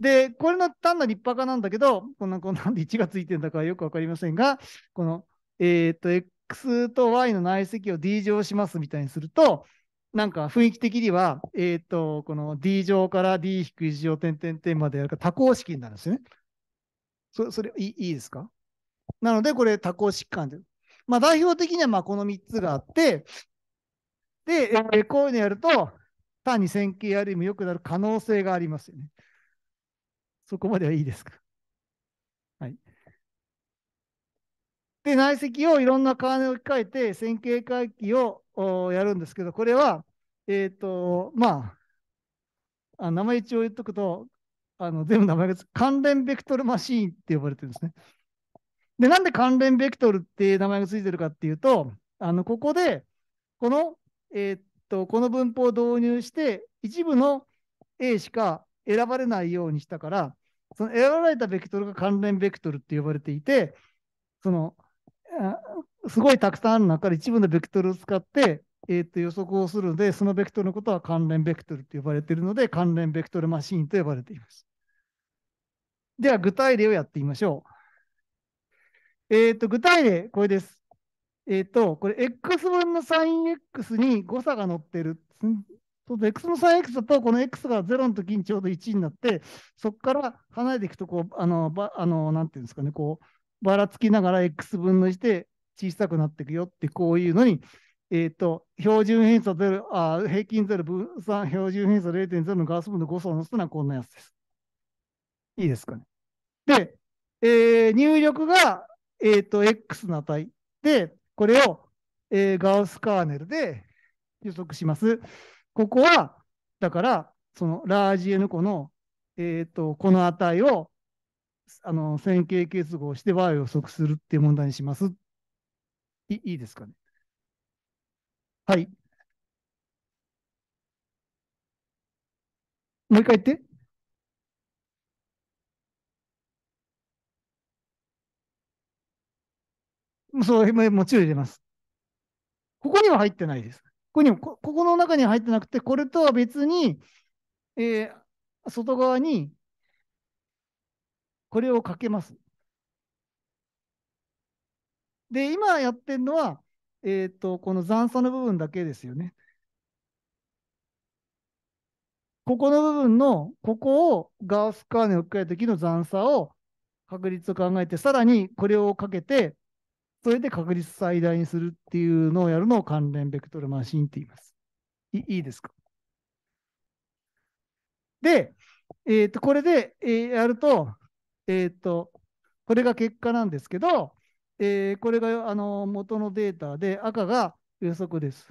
で、これの単なる立派化なんだけど、こんな、こんなんで1がついてるんだからよくわかりませんが、このえっ、と、X と Y の内積を D 乗しますみたいにすると、なんか雰囲気的には、えっ、と、この D 乗から D 低い乗点点点までやるか多項式になるんですよね。そそれいい、いいですかなので、これ多項式感で。まあ、代表的にはまあこの3つがあって、で、えー、こういうのやると、単に線形りも良くなる可能性がありますよね。そこまではいいですかで、内積をいろんなカーネを置き換えて、線形回帰をやるんですけど、これは、えっ、ー、と、まあ、あ、名前一応言っとくと、あの全部名前が関連ベクトルマシーンって呼ばれてるんですね。で、なんで関連ベクトルって名前がついてるかっていうと、あのここで、この、えー、っと、この文法を導入して、一部の A しか選ばれないようにしたから、その選ばれたベクトルが関連ベクトルって呼ばれていて、そのすごいたくさんある中で一部のベクトルを使って、えー、と予測をするので、そのベクトルのことは関連ベクトルと呼ばれているので、関連ベクトルマシンと呼ばれています。では、具体例をやってみましょう。えっ、ー、と、具体例、これです。えっ、ー、と、これ、x 分の sinx に誤差が載ってる。x の sinx だと、この x が0の時にちょうど1になって、そこから離れていくと、こう、あの、ばあのなんていうんですかね、こう、ばらつきながら X 分の1で小さくなっていくよってこういうのに、えっ、ー、と、標準偏差0、あ平均0分散、標準偏差0.0のガス分の誤差を乗せたのはこんなやつです。いいですかね。で、えー、入力が、えっ、ー、と、X の値で、これを、えー、ガウスカーネルで予測します。ここは、だから、そのラージ N 個の、えっ、ー、と、この値をあの線形結合して y を予測するっていう問題にします。いいいですかね。はい。もう一回言って。そう、もちろん入れます。ここには入ってないです。ここにここの中には入ってなくて、これとは別に、えー、外側にこれをかけます。で、今やってるのは、えっ、ー、と、この残差の部分だけですよね。ここの部分の、ここをガウスカーネをかけるときの残差を確率を考えて、さらにこれをかけて、それで確率最大にするっていうのをやるのを関連ベクトルマシンって言います。いいいですかで、えっ、ー、と、これで、えー、やると、えっ、ー、と、これが結果なんですけど、えー、これがあの元のデータで、赤が予測です。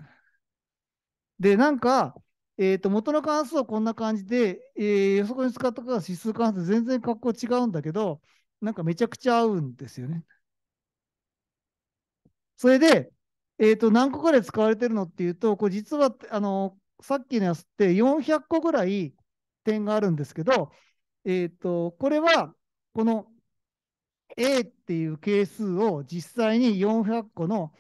で、なんか、えー、と元の関数はこんな感じで、えー、予測に使ったから指数関数全然格好違うんだけど、なんかめちゃくちゃ合うんですよね。それで、えー、と何個かで使われてるのっていうと、これ実はあのさっきのやつって400個ぐらい点があるんですけど、えー、とこれはこの A っていう係数を実際に400個の、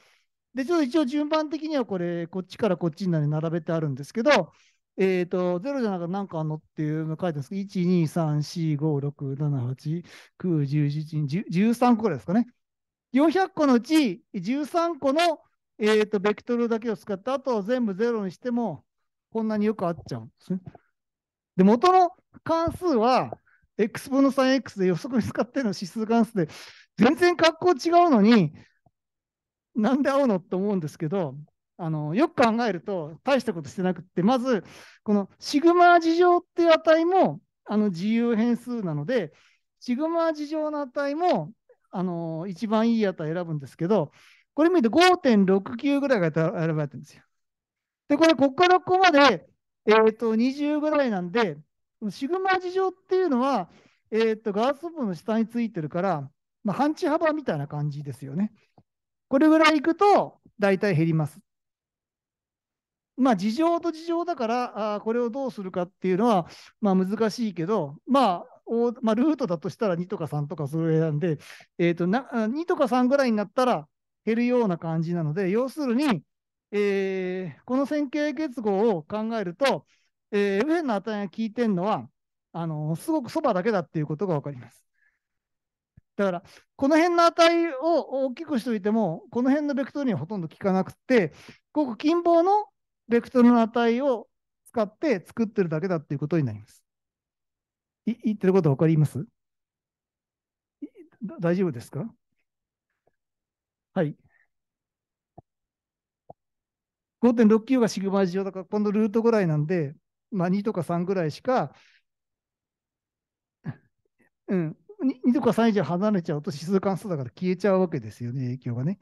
で、ちょっと一応順番的にはこれ、こっちからこっちに並べてあるんですけど、えっ、ー、と、0じゃなくて何かあんのっていうの書いてですけど、1、2、3、4、5、6、7、8、9、10、11、13個ぐらいですかね。400個のうち13個の、えーと、とベクトルだけを使った後全部ゼロにしてもこんなによく合っちゃうんですね。で、元の関数は X 分の 3X で予測に使ってるの指数関数で、全然格好違うのに、なんで合うのと思うんですけど、あのよく考えると、大したことしてなくて、まず、このシグマ事情っていう値もあの自由変数なので、シグマ事情の値もあの一番いい値選ぶんですけど、これ見ると5.69ぐらいが選ばれてるんですよ。で、これ、ここからここまで、えー、と20ぐらいなんで、シグマ事情っていうのは、えー、っとガラス部の下についてるから、まあ、半地幅みたいな感じですよね。これぐらいいくと大体減ります。まあ、事情と事情だから、あこれをどうするかっていうのは、まあ、難しいけど、まあおまあ、ルートだとしたら2とか3とかそれなんで、えーとな、2とか3ぐらいになったら減るような感じなので、要するに、えー、この線形結合を考えると、えー、右辺の値が効いてるのは、あのすごくそばだけだっていうことが分かります。だから、この辺の値を大きくしておいても、この辺のベクトルにはほとんど効かなくて、ごく近傍のベクトルの値を使って作ってるだけだっていうことになります。い言ってること分かります大丈夫ですかはい。5.69がシグマ以上だから、今度ルートぐらいなんで、まあ、2とか3ぐらいしか、うん、2とか3以上離れちゃうと指数関数だから消えちゃうわけですよね、影響がね。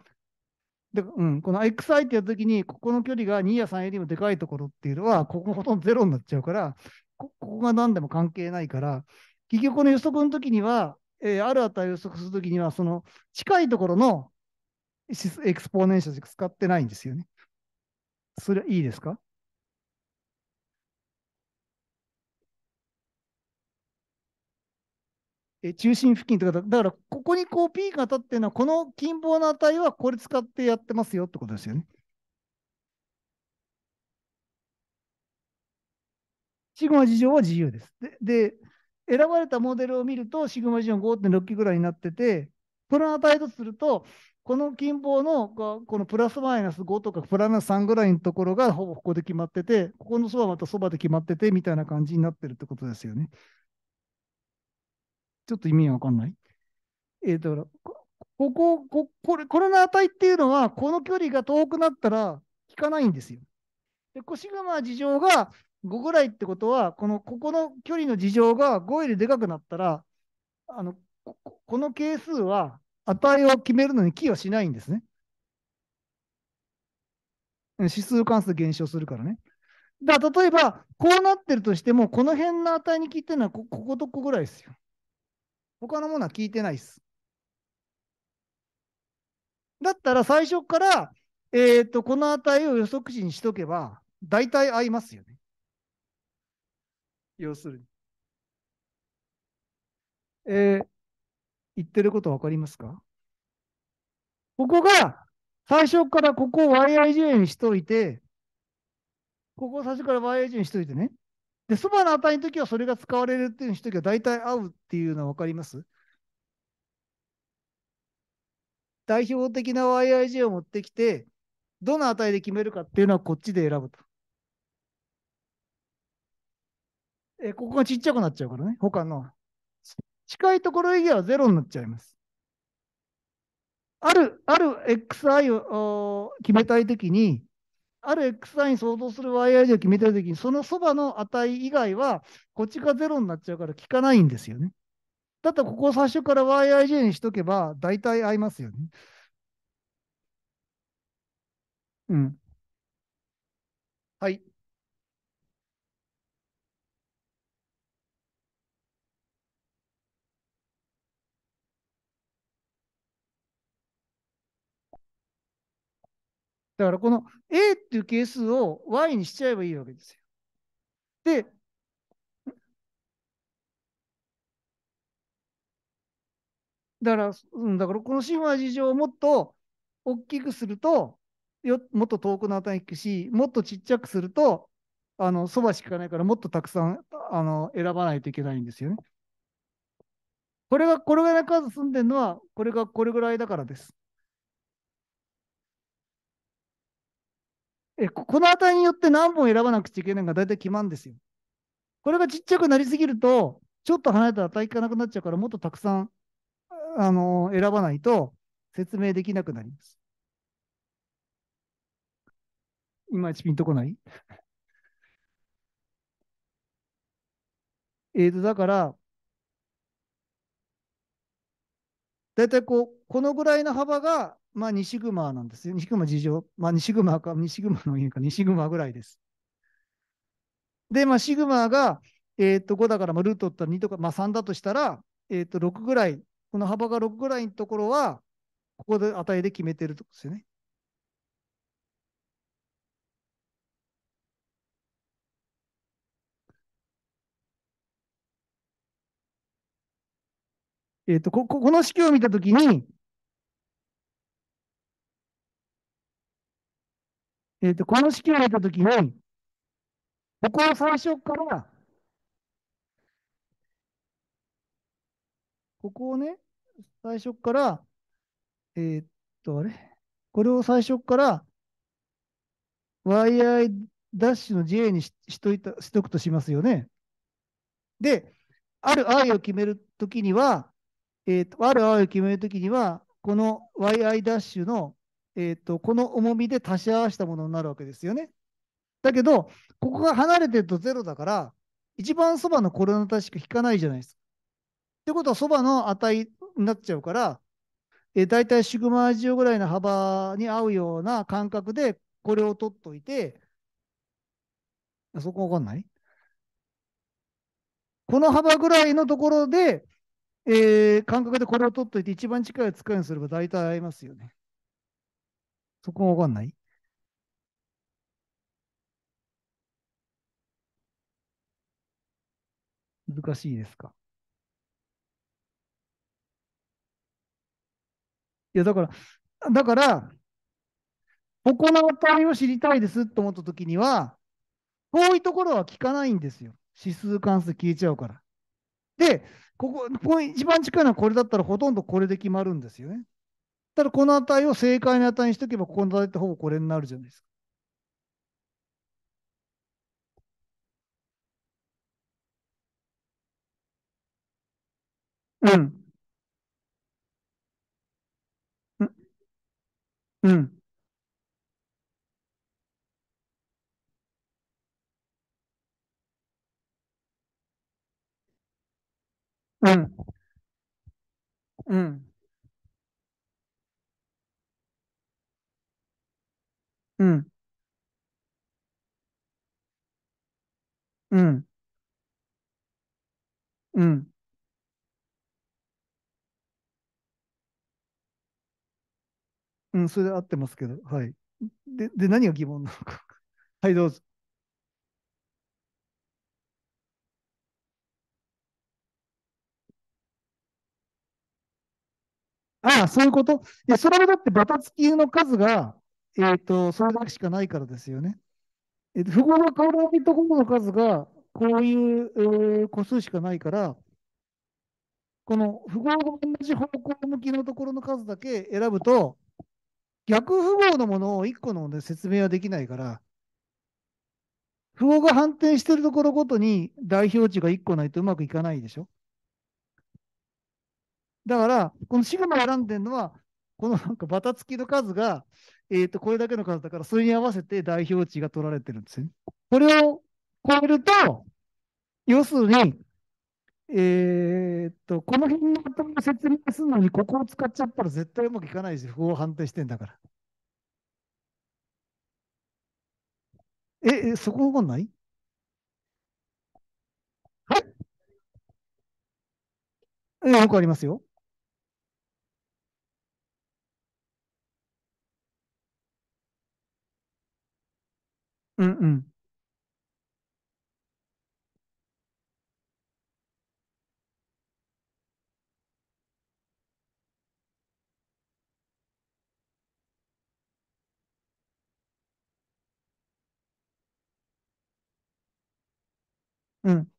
でうん、この xi ってやったときに、ここの距離が2や3よりもでかいところっていうのは、ここほとんどゼロになっちゃうからこ、ここが何でも関係ないから、結局この予測の時には、えー、ある値を予測するときには、その近いところのエクスポーネンシャルしか使ってないんですよね。それはいいですか中心付近とかだ、からここにこう P がたってるのは、この近傍の値はこれ使ってやってますよってことですよね。シグマ事情は自由です。で、で選ばれたモデルを見ると、シグマ事情5.6期ぐらいになってて、この値とすると、この近傍のこのプラスマイナス5とかプラスマイナス3ぐらいのところがほぼここで決まってて、ここのそばまたそばで決まっててみたいな感じになってるってことですよね。ちょっと意味わかんない。えっ、ー、と、ここ、ここれ、これの値っていうのは、この距離が遠くなったら効かないんですよ。で、コシグマ事情が5ぐらいってことは、この、ここの距離の事情が5よりでかくなったら、あの、ここの係数は値を決めるのに寄与しないんですね。指数関数減少するからね。だから例えば、こうなってるとしても、この辺の値に聞いてるのはこ、こことここぐらいですよ。他のものは聞いてないです。だったら最初から、えっ、ー、と、この値を予測値にしとけば、大体合いますよね。要するに。えー、言ってること分かりますかここが、最初からここを YIJ にしといて、ここを最初から YIJ にしといてね。で、そばの値の時はそれが使われるっていう人が大体合うっていうのは分かります代表的な YIG を持ってきて、どの値で決めるかっていうのはこっちで選ぶと。えここがちっちゃくなっちゃうからね、他の。近いところ以外は0になっちゃいます。ある、ある XI を決めたいときに、ある x 単に相当する y j を決めてるときに、そのそばの値以外は、こっちが0になっちゃうから効かないんですよね。だったらここを最初から YIJ にしとけば、大体合いますよね。うん。はい。だからこの A っていう係数を Y にしちゃえばいいわけですよ。で、だから、うん、だからこのシグマ事情をもっと大きくすると、よもっと遠くの値にくし、もっとちっちゃくすると、あのそばしかないから、もっとたくさんあの選ばないといけないんですよね。これが、これぐらいの数住んでるのは、これがこれぐらいだからです。えこの値によって何本選ばなくちゃいけないのが大体決まるんですよ。これがちっちゃくなりすぎると、ちょっと離れた値いかなくなっちゃうから、もっとたくさん、あの選ばないと説明できなくなります。いまいちピンとこない えーと、だから、大体こう、このぐらいの幅がまあ、西マなんですよ。西熊事情、まあ、西熊か、西熊の意味か、西マぐらいです。で、まあ、シグマが、えっ、と5だから、まあ、ルートって2とか、まあ、3だとしたら、えっ、と6ぐらい、この幅が6ぐらいのところは、ここで値で決めてるとですよね。えっ、とここの式を見たときに、えーと、この式を見たときに、ここは最初から、ここをね、最初から、えー、っと、あれこれを最初から、yi ダッシュの j にしといた、しとくとしますよね。で、ある i を決めるときには、えー、っと、ある i を決めるときには、この yi ダッシュのえーと、この重みで足し合わせたものになるわけですよね。だけど、ここが離れてると0だから、一番そばのコロナ対しか引かないじゃないですか。ってことは、そばの値になっちゃうから、えー、大体シグマ80ぐらいの幅に合うような感覚で、これを取っといて、あそこわかんないこの幅ぐらいのところで、えー、感覚でこれを取っといて、一番近いを使うようにすれば大体合いますよね。そこがわかんない難しいですかいや、だから、だから、ここの値たを知りたいですと思ったときには、こういうところは聞かないんですよ。指数関数消えちゃうから。で、ここ、ここ一番近いのはこれだったらほとんどこれで決まるんですよね。ただこの値を正解の値にしておけば、ここの値ってほぼこれになるじゃないですか。うん。うん。うん。うん。うんうん、うん、うん、うん、それで合ってますけど、はい。で、で、何が疑問なのか。はい、どうぞ。ああ、そういうこといや、それはだってバタつきの数がえーと、それだけしかないからですよね。えーと、符号が変わらないところの数がこういう、えー、個数しかないから、この符号が同じ方向向きのところの数だけ選ぶと、逆符号のものを1個の、で説明はできないから、符号が反転しているところごとに代表値が1個ないとうまくいかないでしょ。だから、このシグマを選んでるのは、このなんかばたつきの数が、えっ、ー、と、これだけの数だから、それに合わせて代表値が取られてるんですね。これを超えると、要するに、えー、っと、この辺の頭を説明するのに、ここを使っちゃったら絶対うまくいかないし、符号判定してんだから。え、えそこがないはいえ、よくありますよ。Mm-mm. Mm.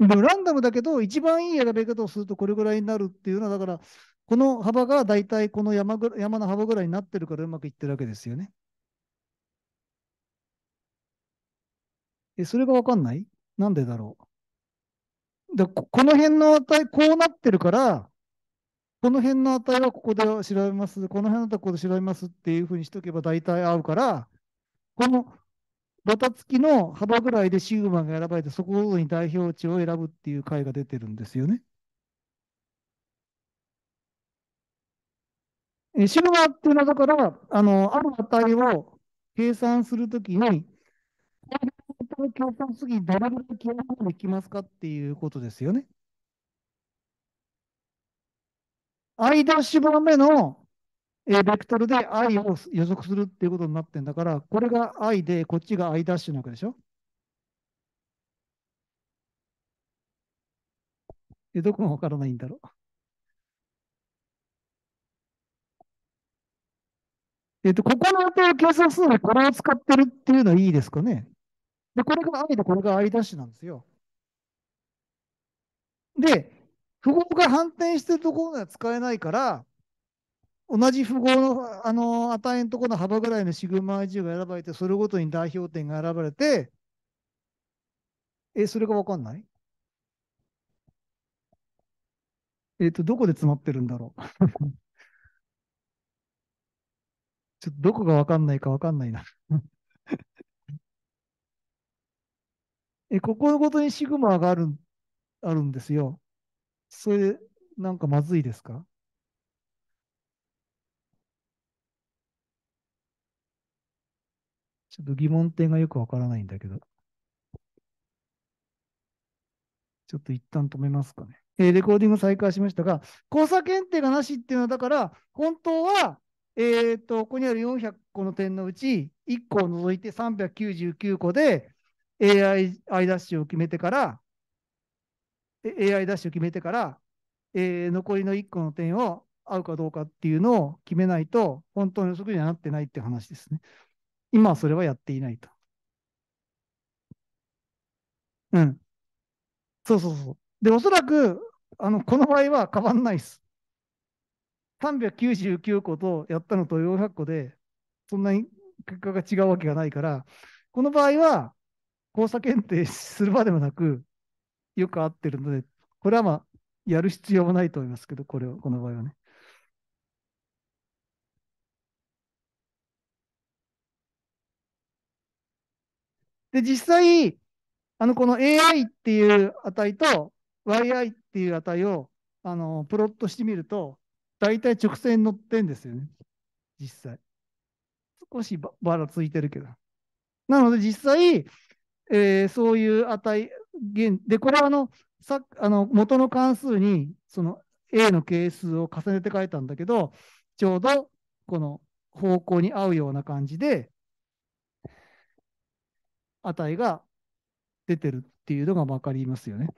でランダムだけど、一番いい選び方をするとこれぐらいになるっていうのは、だから、この幅が大体この山ぐ山の幅ぐらいになってるからうまくいってるわけですよね。え、それがわかんないなんでだろうでこの辺の値、こうなってるから、この辺の値はここで調べます、この辺の値はここで調べますっていうふうにしとけば大体合うから、このバタつきの幅ぐらいでシグマが選ばれて、そこごとに代表値を選ぶっていう回が出てるんですよね。えシグマっていうのは、だから、あの、ある値を計算するときに、共産主義、どれぐらい極めていきますかっていうことですよね。間絞目のえベクトルで i を予測するっていうことになってんだから、これが i で、こっちが i' なわけでしょえ、どこがわからないんだろう。えっと、ここの値を計算するのにこれを使ってるっていうのはいいですかね。で、これが i で、これが i' なんですよ。で、符号が反転してるところには使えないから、同じ符号のあの値のところの幅ぐらいのシグマ10が選ばれて、それごとに代表点が選ばれて、え、それがわかんないえっ、ー、と、どこで詰まってるんだろう ちょっとどこがわかんないかわかんないな え、ここのごとにシグマがある、あるんですよ。それ、なんかまずいですかちょっと疑問点がよくわからないんだけど。ちょっと一旦止めますかね。えー、レコーディング再開しましたが、交差検定がなしっていうのは、だから、本当は、えっ、と、ここにある400個の点のうち、1個を除いて399個で AI、ダッシュを決めてから、AI ダッシュを決めてから、えー、残りの1個の点を合うかどうかっていうのを決めないと、本当の予測にはなってないって話ですね。今はそれはやっていないと。うん。そうそうそう。で、おそらく、あの、この場合は変わんないです。399個とやったのと400個で、そんなに結果が違うわけがないから、この場合は、交差検定する場でもなく、よく合ってるので、これはまあ、やる必要はないと思いますけど、これを、この場合はね。で、実際、あの、この AI っていう値と YI っていう値を、あの、プロットしてみると、大体直線に乗ってんですよね。実際。少しばばらついてるけど。なので実際、えー、そういう値、現で、これはあの、さあの元の関数に、その A の係数を重ねて書いたんだけど、ちょうどこの方向に合うような感じで、値が出てるっていうのが分かりますよね。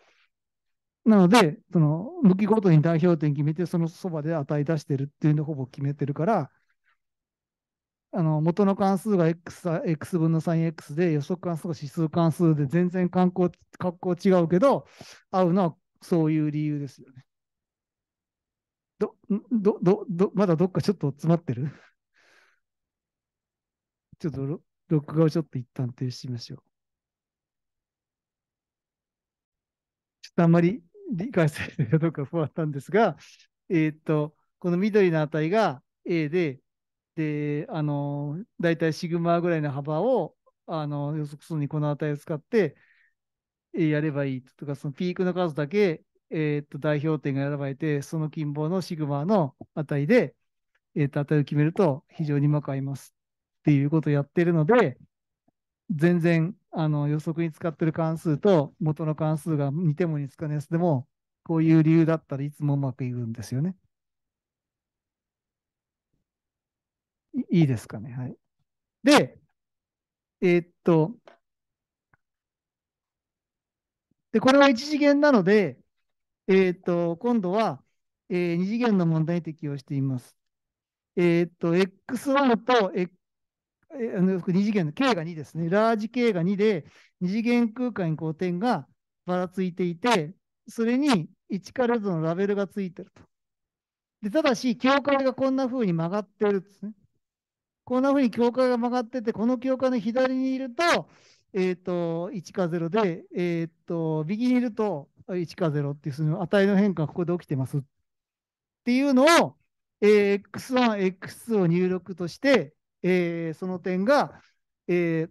なので、その向きごとに代表点決めて、そのそばで値出してるっていうのをほぼ決めてるから、あの元の関数が x, x 分の 3x で予測関数が指数関数で全然観光格好違うけど、合うのはそういう理由ですよね。ど、ど、ど、どまだどっかちょっと詰まってる ちょっと録画をちょっと一旦停止しましょう。ちょっとあんまり理解されてるかどうか不安なんですが、えー、っと、この緑の値が A で、で、あの、だいたいシグマぐらいの幅をあの予測するにこの値を使って、えやればいいとか、そのピークの数だけ、えっ、と代表点が選ばれて、その近傍のシグマの値で、えっ、と値を決めると非常にうまく合います。っていうことをやってるので、全然あの予測に使ってる関数と元の関数が似ても似つかねえでも、こういう理由だったらいつもうまくいくんですよね。いいですかね。はい。で、えー、っと、で、これは1次元なので、えー、っと、今度は、えー、2次元の問題に適用しています。えー、っと、x1 とえあの2次元の K が2ですね、ラージ K が2で、2次元空間にこう点がばらついていて、それに1からずのラベルがついてると。でただし、境界がこんな風に曲がってるんですね。こんな風に境界が曲がってて、この境界の左にいると、えっ、ー、と、1か0で、えっ、ー、と、右にいると1か0っていう、その値の変化がここで起きてますっていうのを、えー、X1、X2 を入力として、えー、その点が、えー、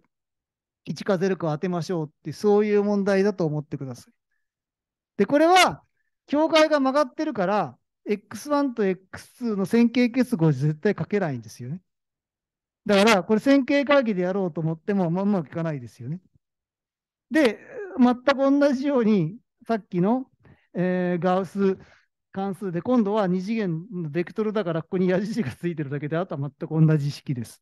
1か0か当てましょうってそういう問題だと思ってください。で、これは境界が曲がってるから x1 と x2 の線形結合絶対書けないんですよね。だからこれ線形会議でやろうと思っても、まあ、まくいかないですよね。で、全く同じようにさっきの、えー、ガウス関数で、今度は2次元のベクトルだから、ここに矢印がついてるだけで、あとは全く同じ式です。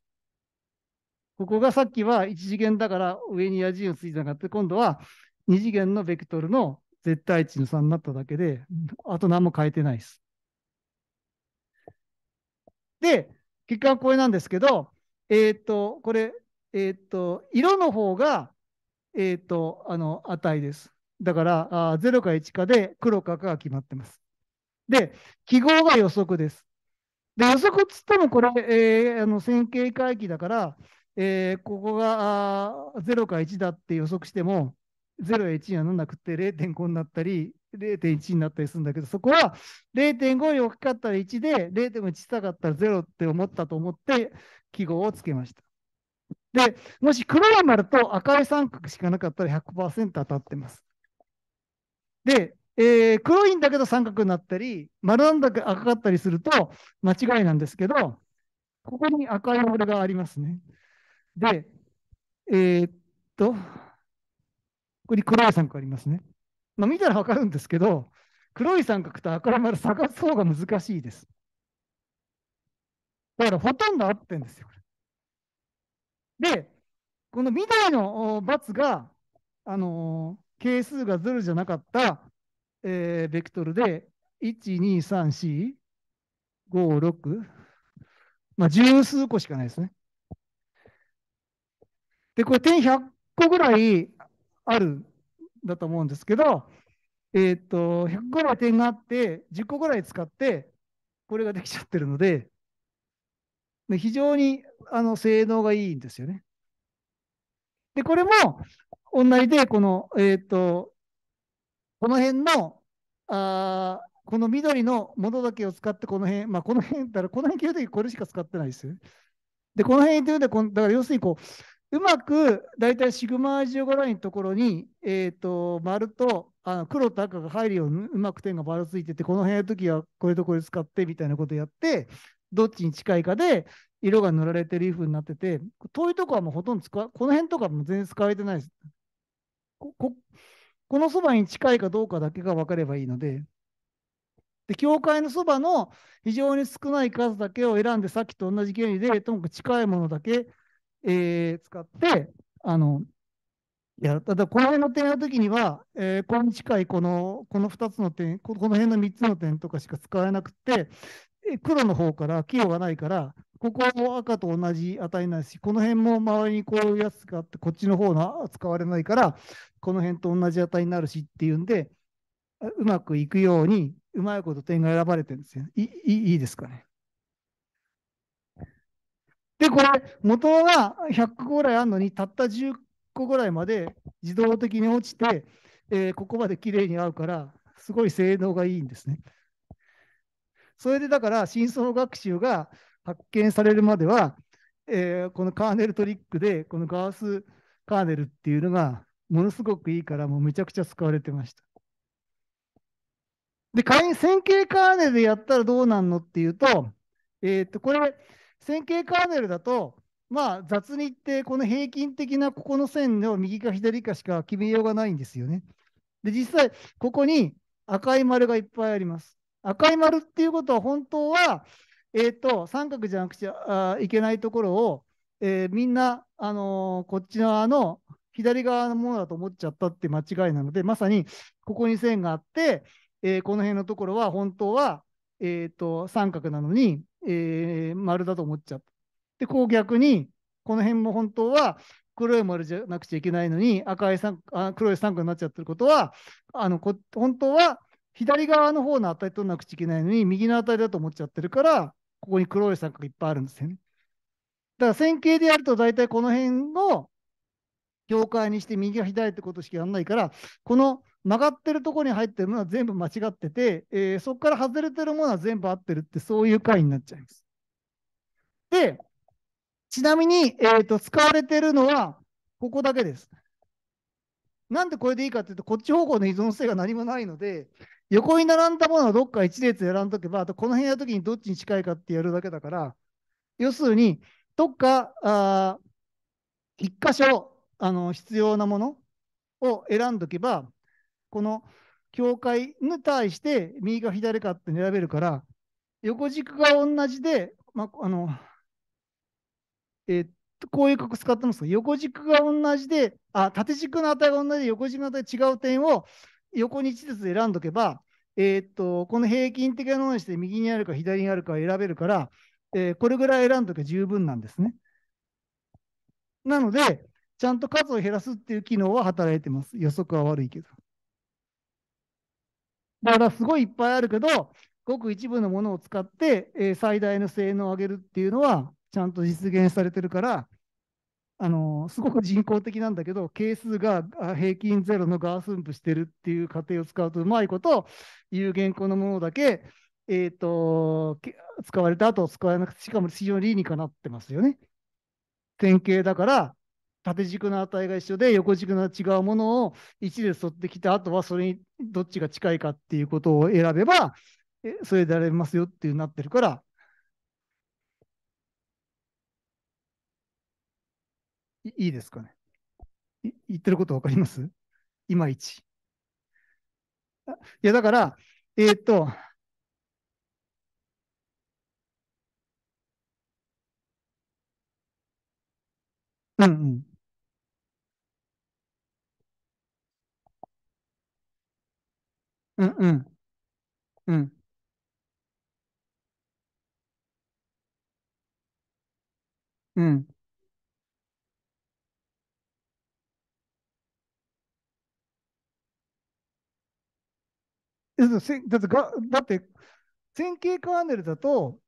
ここがさっきは1次元だから上に矢印がついてなかった、今度は2次元のベクトルの絶対値の差になっただけで、あと何も変えてないです。で、結果はこれなんですけど、えっ、ー、と、これ、えっ、ー、と、色の方が、えっ、ー、と、あの、値です。だから、あ0か1かで黒か赤が決まってます。で、記号が予測です。で、予測っつってもこれ、えー、あの線形回帰だから、えー、ここがあ0か1だって予測しても、0や1にはなんなくて0.5になったり、0.1になったりするんだけど、そこは0.5より大きかったら1で、0 1小さかったら0って思ったと思って、記号をつけました。で、もし黒い丸と赤い三角しかなかったら100%当たってます。で、えー、黒いんだけど三角になったり、丸なんだけど赤かったりすると間違いなんですけど、ここに赤い丸がありますね。で、えー、っと、ここに黒い三角ありますね。まあ、見たらわかるんですけど、黒い三角と赤い丸探す方が難しいです。だからほとんど合ってんですよ。で、この緑の×が、あの係数が0じゃなかったえー、ベクトルで、1、2、3、4、5、6、まあ、十数個しかないですね。で、これ点100個ぐらいあるんだと思うんですけど、えっ、と、100個ぐらい点があって、10個ぐらい使って、これができちゃってるので、で非常にあの性能がいいんですよね。で、これも同じで、この、えっ、と、この辺の、あこの緑のものだけを使って、この辺、まあ、この辺だら、この辺基本的にこれしか使ってないですよで、この辺というのは、だから要するにこう、うまく大体シグマ15ラインのところに、えっ、ー、と、丸とあの黒と赤が入るようにうまく点がばらついてて、この辺の時はこれとこれ使ってみたいなことやって、どっちに近いかで色が塗られてるうになってて、遠いとこはもうほとんど使わ、この辺とかも全然使われてないです。こここのそばに近いかどうかだけが分かればいいので、で教会のそばの非常に少ない数だけを選んで、さっきと同じ原理で、ともかく近いものだけ、えー、使って、あの、やただ、この辺の点の時ときには、えー、こに近いこの、この2つの点、この辺の3つの点とかしか使えなくて、え黒の方から器用がないから、ここも赤と同じ値ないし、この辺も周りにこういうやつがあって、こっちの方の使われないから、この辺と同じ値になるしっていうんで、うまくいくように、うまいこと点が選ばれてるんですよ。いいいいですかね。で、これ、元が100個ぐらいあるのに、たった10個ぐらいまで自動的に落ちて、えー、ここまで綺麗に合うから、すごい性能がいいんですね。それでだから、深層学習が発見されるまでは、えー、このカーネルトリックで、このガースカーネルっていうのがものすごくいいから、もうめちゃくちゃ使われてました。で、仮に線形カーネルでやったらどうなんのっていうと、えっ、と、これ、線形カーネルだと、まあ、雑に言って、この平均的なここの線の右か左かしか決めようがないんですよね。で、実際、ここに赤い丸がいっぱいあります。赤い丸っていうことは、本当は、えっ、と、三角じゃなくちゃいけないところを、えー、みんな、あのー、こっち側の左側のものだと思っちゃったって間違いなので、まさにここに線があって、えー、この辺のところは本当は、えーと、三角なのに、えー、丸だと思っちゃった。で、こう逆に、この辺も本当は黒い丸じゃなくちゃいけないのに赤い三あ黒い三角になっちゃってることは、あのこ本当は左側の方の値取らなくちゃいけないのに、右の値だと思っちゃってるから、ここに黒い三角いっぱいあるんですよね。だから線形でやると大体この辺の境界にして右が左ってことしかやらないから、この曲がってるとこに入ってるものは全部間違ってて、えー、そこから外れてるものは全部合ってるって、そういう回になっちゃいます。で、ちなみに、えーと、使われてるのは、ここだけです。なんでこれでいいかっていうと、こっち方向の依存性が何もないので、横に並んだものはどっか1列選んどけば、あとこの辺やるときにどっちに近いかってやるだけだから、要するに、どっか、あ1箇所あの必要なものを選んどけば、この境界に対して右か左かって選べるから、横軸が同じで、まあのえー、こういう格使ってます横軸が同じで、あ、縦軸の値が同じで、横軸の値が違う点を横に1列選んどけば、えー、っと、この平均的なものにして右にあるか左にあるか選べるから、えー、これぐらい選んどけば十分なんですね。なので、ちゃんと数を減らすっていう機能は働いてます。予測は悪いけど。だからすごいいっぱいあるけど、ごく一部のものを使って、えー、最大の性能を上げるっていうのは、ちゃんと実現されてるから、あのー、すごく人工的なんだけど、係数が平均ゼロのガースンプしてるっていう過程を使うと、うまいこと有限項のものだけ、えーと、使われた後使わなくて、しかも非常に理にかなってますよね。典型だから、縦軸の値が一緒で横軸の違うものを1で沿ってきたあとはそれにどっちが近いかっていうことを選べば、それでやれますよっていうなってるから、いいですかね。言ってること分かりますいまいち。いや、だから、えー、っと、うんうん。うんうん。うん。うん。だってが、だって、線形カーネルだと、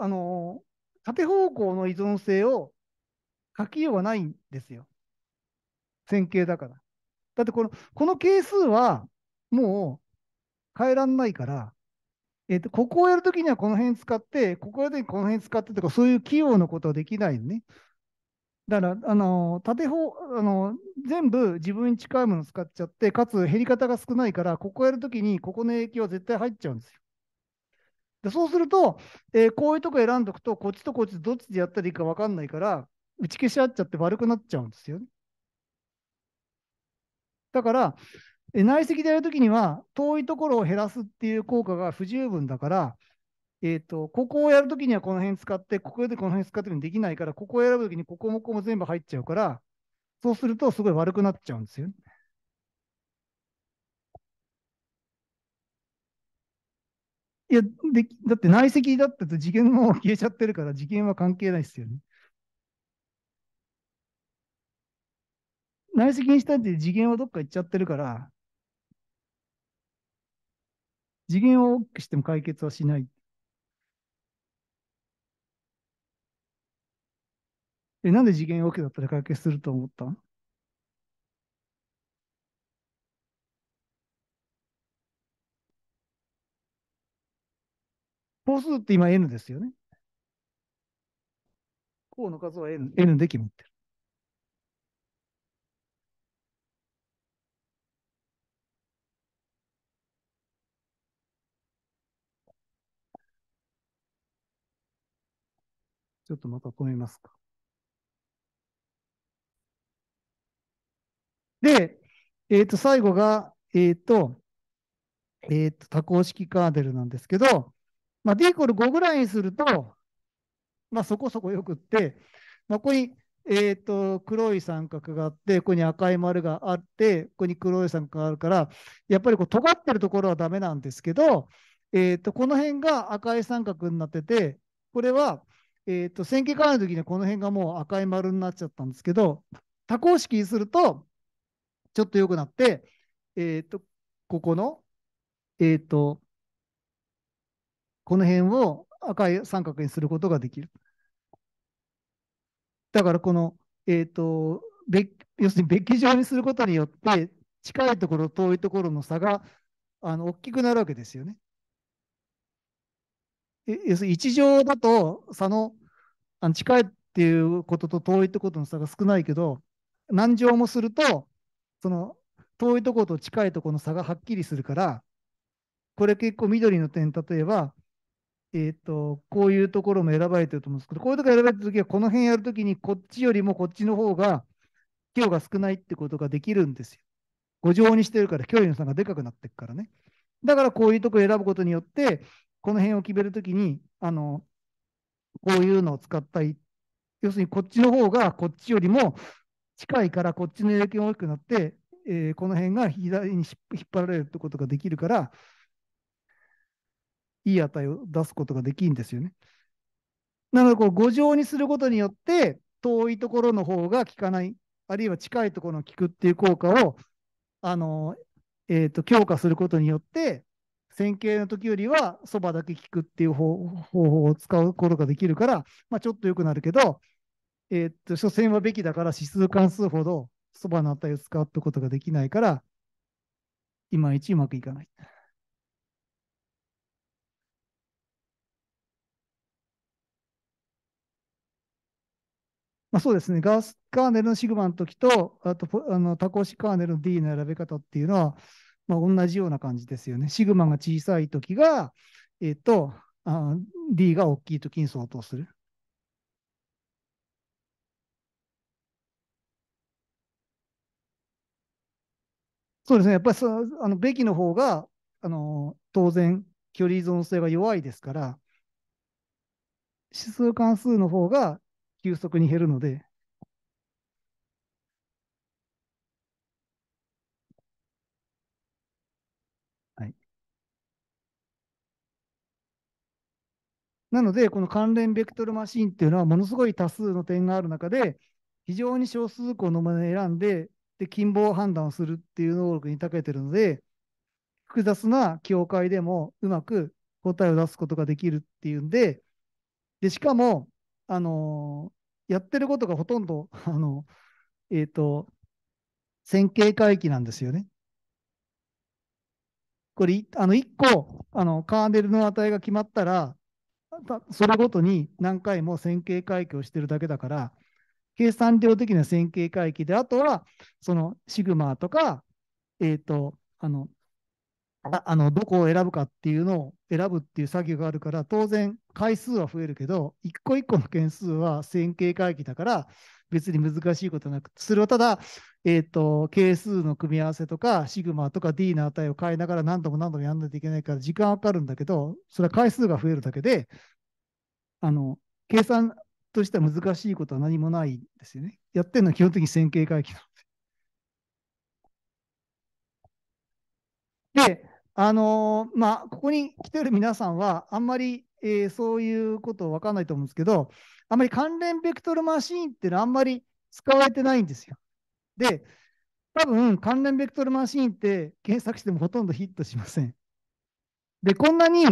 あの縦方向の依存性を書きようがないんですよ。線形だから。だってこの、この係数は、もう変えらんないから、えっ、ー、と、ここをやるときにはこの辺使って、ここをやるときにこの辺使ってとか、そういう器用なことはできないよね。だから、あの、縦方、あの、全部自分に近いものを使っちゃって、かつ減り方が少ないから、ここやるときに、ここの影響は絶対入っちゃうんですよ。でそうすると、えー、こういうとこ選んどくと、こっちとこっちどっちでやったらいいか分かんないから、打ち消し合っちゃって悪くなっちゃうんですよね。だから、内積でやるときには、遠いところを減らすっていう効果が不十分だから、えーと、ここをやるときにはこの辺使って、ここでこの辺使ってもできないから、ここを選ぶときにここもここも全部入っちゃうから、そうするとすごい悪くなっちゃうんですよ、いやで、だって内積だったと次元も消えちゃってるから、次元は関係ないですよね。内積にしたって次元はどっか行っちゃってるから、次元を大きくしても解決はしない。え、なんで次元きくだったら解決すると思った法数って今 N ですよね。項の数は N, N で決まってる。ちょっとまた止めますか。で、えっ、ー、と、最後が、えっ、ー、と、えっ、ー、と、多項式カーデルなんですけど、まあ、d イコール5ぐらいにすると、まあ、そこそこよくって、まあ、ここに、えっ、と、黒い三角があって、ここに赤い丸があって、ここに黒い三角があるから、やっぱりこう尖ってるところはダメなんですけど、えっ、と、この辺が赤い三角になってて、これは、えっ、ー、と、線形回路の時にこの辺がもう赤い丸になっちゃったんですけど、多項式にすると、ちょっと良くなって、えっ、ー、と、ここの、えっ、ー、と、この辺を赤い三角にすることができる。だから、この、えっ、と、要するにべき状にすることによって、近いところ、遠いところの差があの大きくなるわけですよね。要するに一乗だと差の近いっていうことと遠いってことの差が少ないけど何乗もするとその遠いとこと近いとこの差がはっきりするからこれ結構緑の点例えばえーと、こういうところも選ばれてると思うんですけど、こういうところ選ばれたときは、この辺やるときに、こっちよりもこっちの方が、離が少ないってことができるんですよ。5乗にしてるから、距離の差がでかくなってくからね。だからこういうとこ選ぶことによって、この辺を決めるときに、あの、こういうのを使ったり、要するにこっちの方がこっちよりも近いからこっちの影響が大きくなって、えー、この辺が左に引っ張られるってことができるから、いい値を出すことができるんですよね。なので、こう、5乗にすることによって、遠いところの方が効かない、あるいは近いところの効くっていう効果を、あの、えっ、ー、と、強化することによって、線形の時よりはそばだけ効くっていう方法を使うことができるから、まあ、ちょっと良くなるけど、えー、っと、所詮はべきだから指数関数ほどそばの値を使うってことができないから、いまいちうまくいかない。まあ、そうですね、ガースカーネルのシグマの時と、あとあの多項式カーネルの D の選び方っていうのは、まあ、同じような感じですよね。シグマが小さいときが、えっ、ー、と、D が大きいときに相当する。そうですね。やっぱりそあのべきの方が、あの、当然、距離依存性が弱いですから、指数関数の方が急速に減るので、なので、この関連ベクトルマシンっていうのは、ものすごい多数の点がある中で、非常に少数項のものを選んで、で、近傍判断をするっていう能力に長けてるので、複雑な境界でもうまく答えを出すことができるっていうんで、で、しかも、あのー、やってることがほとんど、あのえっ、ー、と、線形回帰なんですよね。これ、あの、1個、あの、カーネルの値が決まったら、それごとに何回も線形回帰をしてるだけだから、計算量的な線形回帰で、あとは、そのシグマとか、えっ、ー、と、あの、ああのどこを選ぶかっていうのを選ぶっていう作業があるから、当然回数は増えるけど、一個一個の件数は線形回帰だから、別に難しいことなく、それをただ、えっ、ー、と、係数の組み合わせとか、シグマとか D の値を変えながら何度も何度もやんないといけないから、時間はかかるんだけど、それは回数が増えるだけで、あの、計算としては難しいことは何もないんですよね。やってるのは基本的に線形回帰なんで。で、あのー、まあ、ここに来てる皆さんは、あんまり、えー、そういうこと分かんないと思うんですけど、あんまり関連ベクトルマシーンっていうのはあんまり使われてないんですよ。で、多分関連ベクトルマシンって検索してもほとんどヒットしません。で、こんなに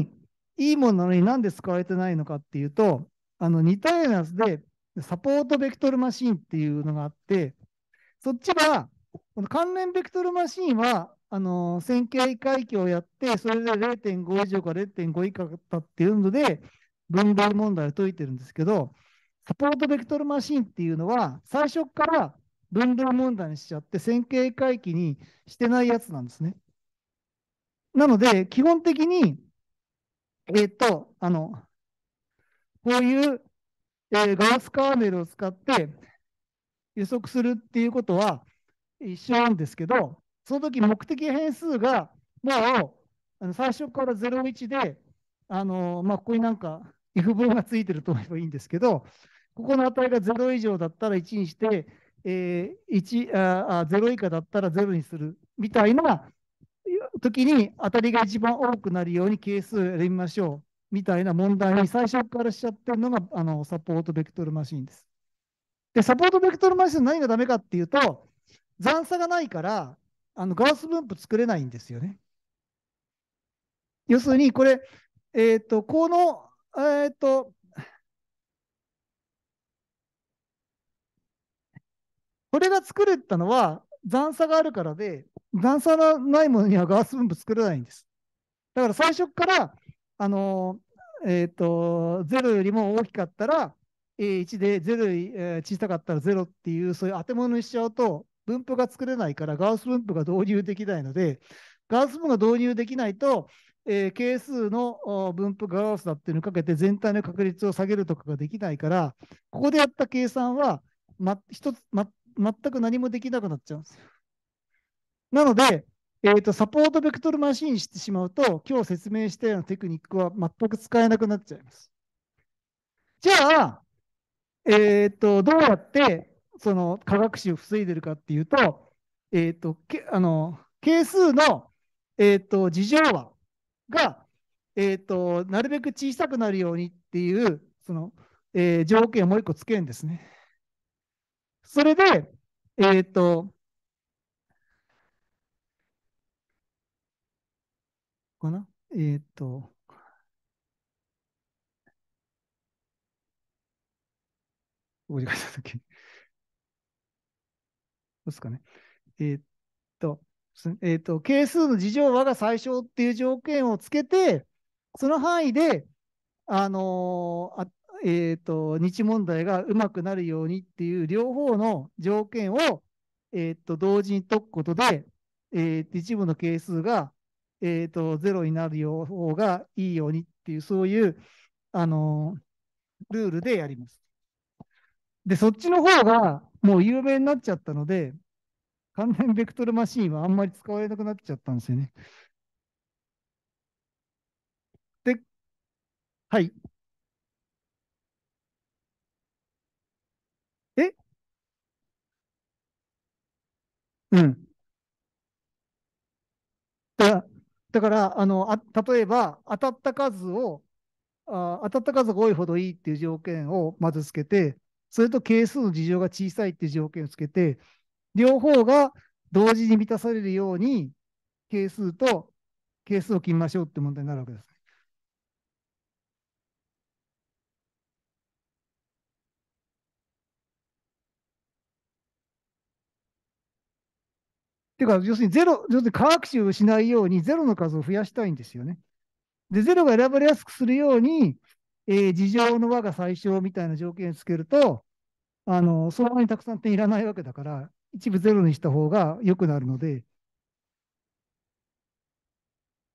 いいものなのになんで使われてないのかっていうと、あの似たようなやつで、サポートベクトルマシンっていうのがあって、そっちは、この関連ベクトルマシンは、あの線形回帰をやって、それで0.5以上か0.5以下だったっていうので、分類問題を解いてるんですけど、サポートベクトルマシンっていうのは、最初から分量問題にしちゃって線形回帰にしてないやつなんですね。なので、基本的に、えっ、と、あの、こういう、えー、ガラスカーネルを使って予測するっていうことは一緒なんですけど、その時目的変数がもう最初から01で、あのまあ、ここになんか if 文がついてると思えばいいんですけど、ここの値が0以上だったら1にして、えー、1あ0以下だったら0にするみたいな時に当たりが一番多くなるように係数選びましょうみたいな問題に最初からしちゃってるのがあのサポートベクトルマシンです。で、サポートベクトルマシン何がダメかっていうと、残差がないからあのガウス分布作れないんですよね。要するにこれ、えっ、ー、と、この、えっ、ー、と、これが作れたのは残差があるからで、残差のないものにはガース分布作れないんです。だから最初から、あのー、えっ、ー、と、0よりも大きかったら A1 で0より、小さかったら0っていう、そういう当て物にしちゃうと、分布が作れないから、ガウス分布が導入できないので、ガウス分布が導入できないと、えー、係数の分布ガウスだっていうのをかけて全体の確率を下げるとかができないから、ここでやった計算は、ま、一つ、ま、全く何もできなくなっちゃうんですよ。なので、えーと、サポートベクトルマシンしてしまうと、今日説明したようなテクニックは全く使えなくなっちゃいます。じゃあ、えーと、どうやってその科学史を防いでるかっていうと、えーと、けあの係数の、えーと、事情はが、えー、となるべく小さくなるようにっていうその、えー、条件をもう一個つけるんですね。それで、えっ、ー、と、かなえっ、ー、と、お時間したとき。うですかね。えー、っと、えー、っと、係数の事情はが最小っていう条件をつけて、その範囲で、あのー、えーと、日問題がうまくなるようにっていう両方の条件を、えーと、同時に解くことで、えーと、一部の係数が、えー、とゼロになる方がいいようにっていうそういう、あのー、ルールでやります。でそっちの方がもう有名になっちゃったので完全ベクトルマシンはあんまり使われなくなっちゃったんですよね。ではい。うん。だから、だからあのあ例えば当たった数をあ、当たった数が多いほどいいっていう条件をまずつけて、それと係数の事情が小さいっていう条件をつけて、両方が同時に満たされるように係数と係数を決めましょうって問題になるわけです。ていうか、要するにゼロ、要するに化学種をしないように、ゼロの数を増やしたいんですよね。で、ゼロが選ばれやすくするように、えー、事情の和が最小みたいな条件をつけると、あの、そんなにたくさん点いらないわけだから、一部ゼロにした方が良くなるので、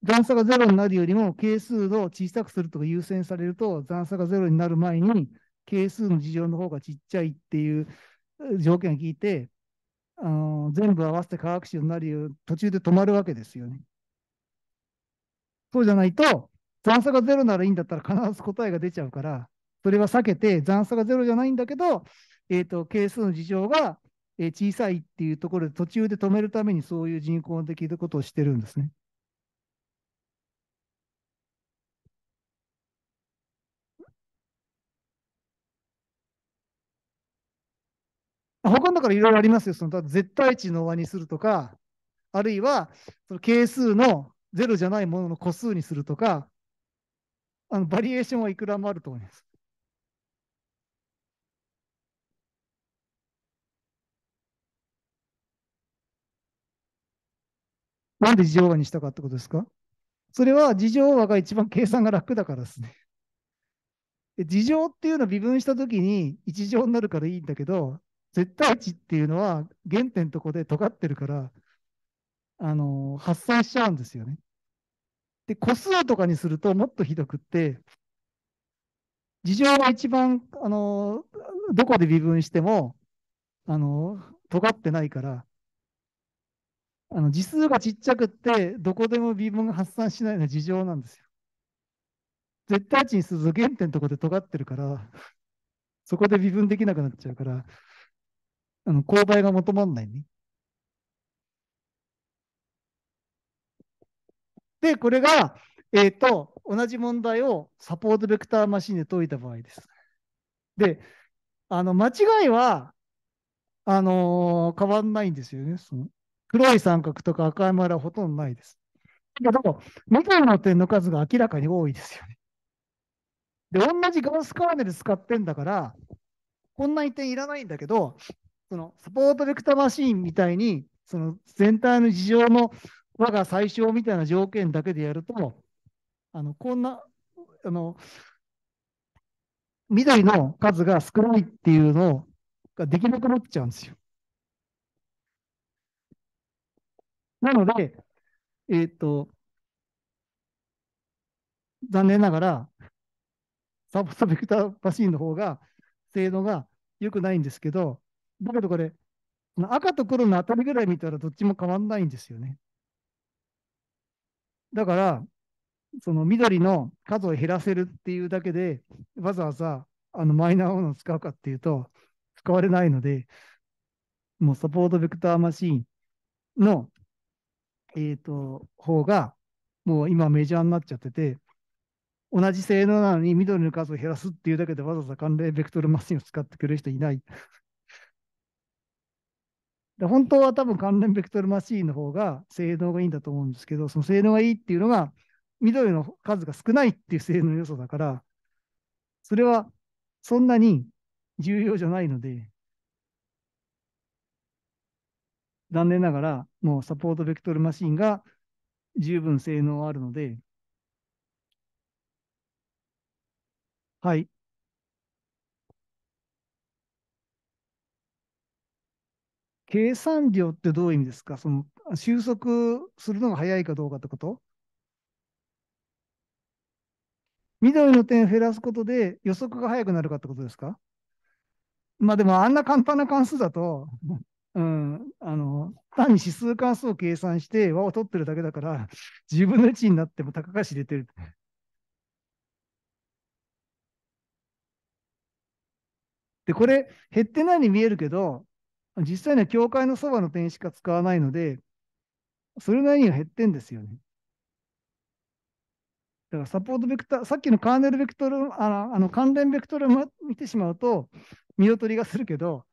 残差がゼロになるよりも、係数を小さくするとか優先されると、残差がゼロになる前に、係数の事情の方がちっちゃいっていう条件を聞いて、あの全部合わせて化学種になる途中で止まるわけですよね。そうじゃないと、残差がゼロならいいんだったら必ず答えが出ちゃうから、それは避けて、残差がゼロじゃないんだけど、えーと、と係数の事情が小さいっていうところで途中で止めるためにそういう人工的なことをしてるんですね。他のだからいろいろありますよ。その絶対値の和にするとか、あるいはその係数の0じゃないものの個数にするとか、あのバリエーションはいくらもあると思います。なんで事情和にしたかってことですかそれは事情和が一番計算が楽だからですね。事情っていうのは微分したときに一乗になるからいいんだけど、絶対値っていうのは原点のとこで尖ってるから、あの、発散しちゃうんですよね。で、個数とかにするともっとひどくって、事情が一番、あの、どこで微分しても、あの、尖ってないから、あの、字数がちっちゃくって、どこでも微分が発散しないのは事情なんですよ。絶対値にすると原点のとこで尖ってるから、そこで微分できなくなっちゃうから、あの、勾配が求まらないね。で、これが、えっ、ー、と、同じ問題をサポートベクターマシンで解いた場合です。で、あの、間違いは、あのー、変わんないんですよね。その黒い三角とか赤い丸はほとんどないです。だけど、元の点の数が明らかに多いですよね。で、同じガウスカーネル使ってんだから、こんなに点いらないんだけど、そのサポートベクタマシーンみたいに、その全体の事情の我が最小みたいな条件だけでやると、あのこんな、あの、緑の数が少ないっていうのができなくなっちゃうんですよ。なので、えっ、と、残念ながら、サポートベクターマシンの方が性能が良くないんですけど、だけどこれ、赤と黒の当たりぐらい見たらどっちも変わんないんですよね。だから、その緑の数を減らせるっていうだけで、わざわざあのマイナーオを使うかっていうと、使われないので、もうサポートベクターマシンの、えっ、ー、と、方が、もう今メジャーになっちゃってて、同じ性能なのに緑の数を減らすっていうだけでわざわざ関連ベクトルマシンを使ってくれる人いないで本当は多分関連ベクトルマシーンの方が性能がいいんだと思うんですけど、その性能がいいっていうのが、緑の数が少ないっていう性能要素だから、それはそんなに重要じゃないので、残念ながら、もうサポートベクトルマシンが十分性能あるので、はい、計算量ってどういう意味ですかその収束するのが早いかどうかってこと緑の点を減らすことで予測が早くなるかってことですかまあでもあんな簡単な関数だと、うん、あの、単に指数関数を計算して和を取ってるだけだから、10分の1になっても高が知れてる。で、これ、減ってないに見えるけど、実際には教会のそばの点しか使わないので、それなりには減ってんですよね。だからサポートベクター、さっきのカーネルベクトル、あの関連ベクトルを見てしまうと、見劣りがするけど、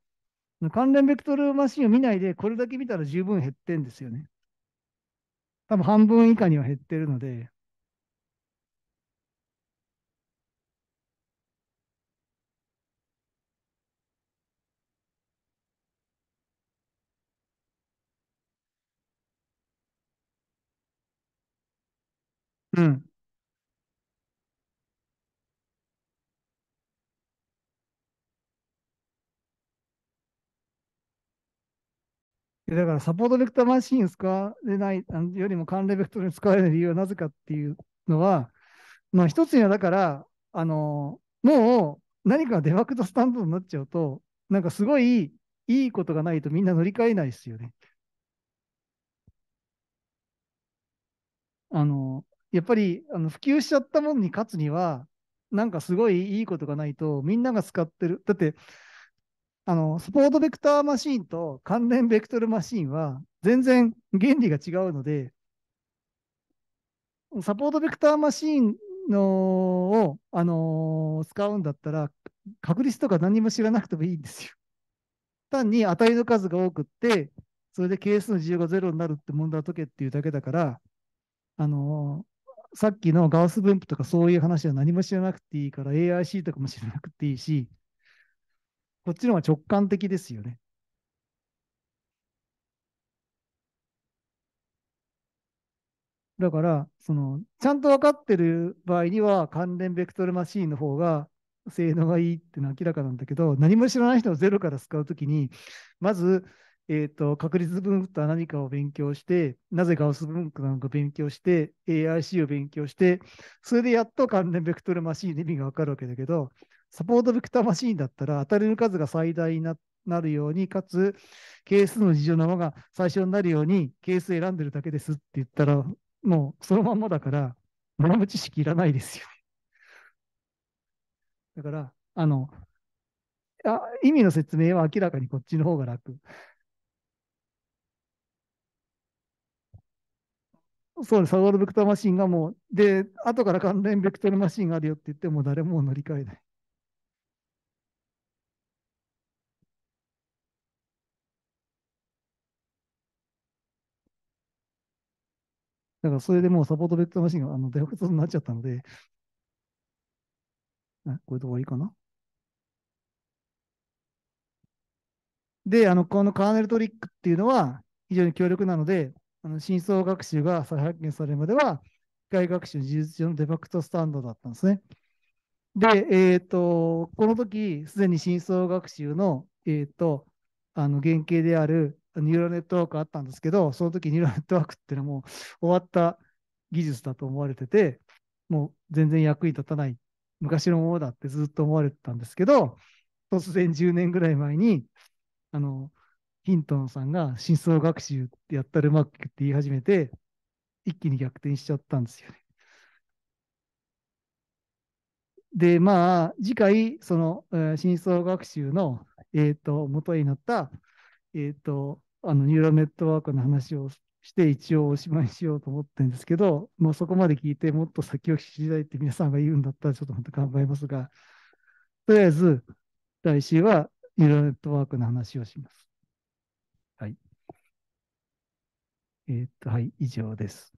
関連ベクトルマシンを見ないで、これだけ見たら十分減ってんですよね。多分半分以下には減ってるので、うん。だからサポートベクターマシン使われないあよりも関連ベクトルに使われる理由はなぜかっていうのは、まあ一つにはだから、あのもう何かデファクトスタンプドになっちゃうと、なんかすごいいいことがないとみんな乗り換えないですよね。あのやっぱりあの普及しちゃったものに勝つには、なんかすごいいいことがないと、みんなが使ってる。だって、あの、スポートベクターマシンと関連ベクトルマシンは、全然原理が違うので、サポートベクターマシンのを、あのー、使うんだったら、確率とか何も知らなくてもいいんですよ。単に値の数が多くって、それで係数の自由が0になるって問題を解けっていうだけだから、あのーさっきのガウス分布とかそういう話は何も知らなくていいから AIC とかも知らなくていいし、こっちの方が直感的ですよね。だから、その、ちゃんと分かってる場合には、関連ベクトルマシーンの方が性能がいいっていうのは明らかなんだけど、何も知らない人をゼロから使うときに、まず、えっ、ー、と、確率分布とは何かを勉強して、なぜガウス分布なのか勉強して、AIC を勉強して、それでやっと関連ベクトルマシーンの意味がわかるわけだけど、サポートベクターマシーンだったら当たりの数が最大になるように、かつ、係数の事情のまが最初になるように、係数選んでるだけですって言ったら、もうそのまんまだから、学ぶ知識いらないですよだから、あの、あ意味の説明は明らかにこっちの方が楽。そうです、サドルベクターマシンがもう、で、後から関連ベクトルマシンがあるよって言っても、誰も乗り換えない。だからそれでもうサポートベクトルマシンがあのデフォルトになっちゃったので、これで終わりかな。で、あの、このカーネルトリックっていうのは非常に強力なので、あの真相学習が再発見されるまでは、機械学習事実上のデファクトスタンドだったんですね。で、えーと、この時すでに真相学習の,、えーと、あの原型であるニューラルネットワークあったんですけど、その時ニューラルネットワークっていうのはもう終わった技術だと思われてて、もう全然役に立たない、昔のものだってずっと思われてたんですけど、突然10年ぐらい前に、あのヒントンさんが真相学習ってやったらうまくいくって言い始めて、一気に逆転しちゃったんですよね。で、まあ、次回、その、えー、真相学習の、えっ、ー、と、元になった、えっ、ー、と、あの、ニューラルネットワークの話をして、一応おしまいしようと思ってるんですけど、まあ、そこまで聞いて、もっと先を知りたいって皆さんが言うんだったら、ちょっとんと頑張りますが、とりあえず、来週はニューラルネットワークの話をします。えー、っと、はい、以上です。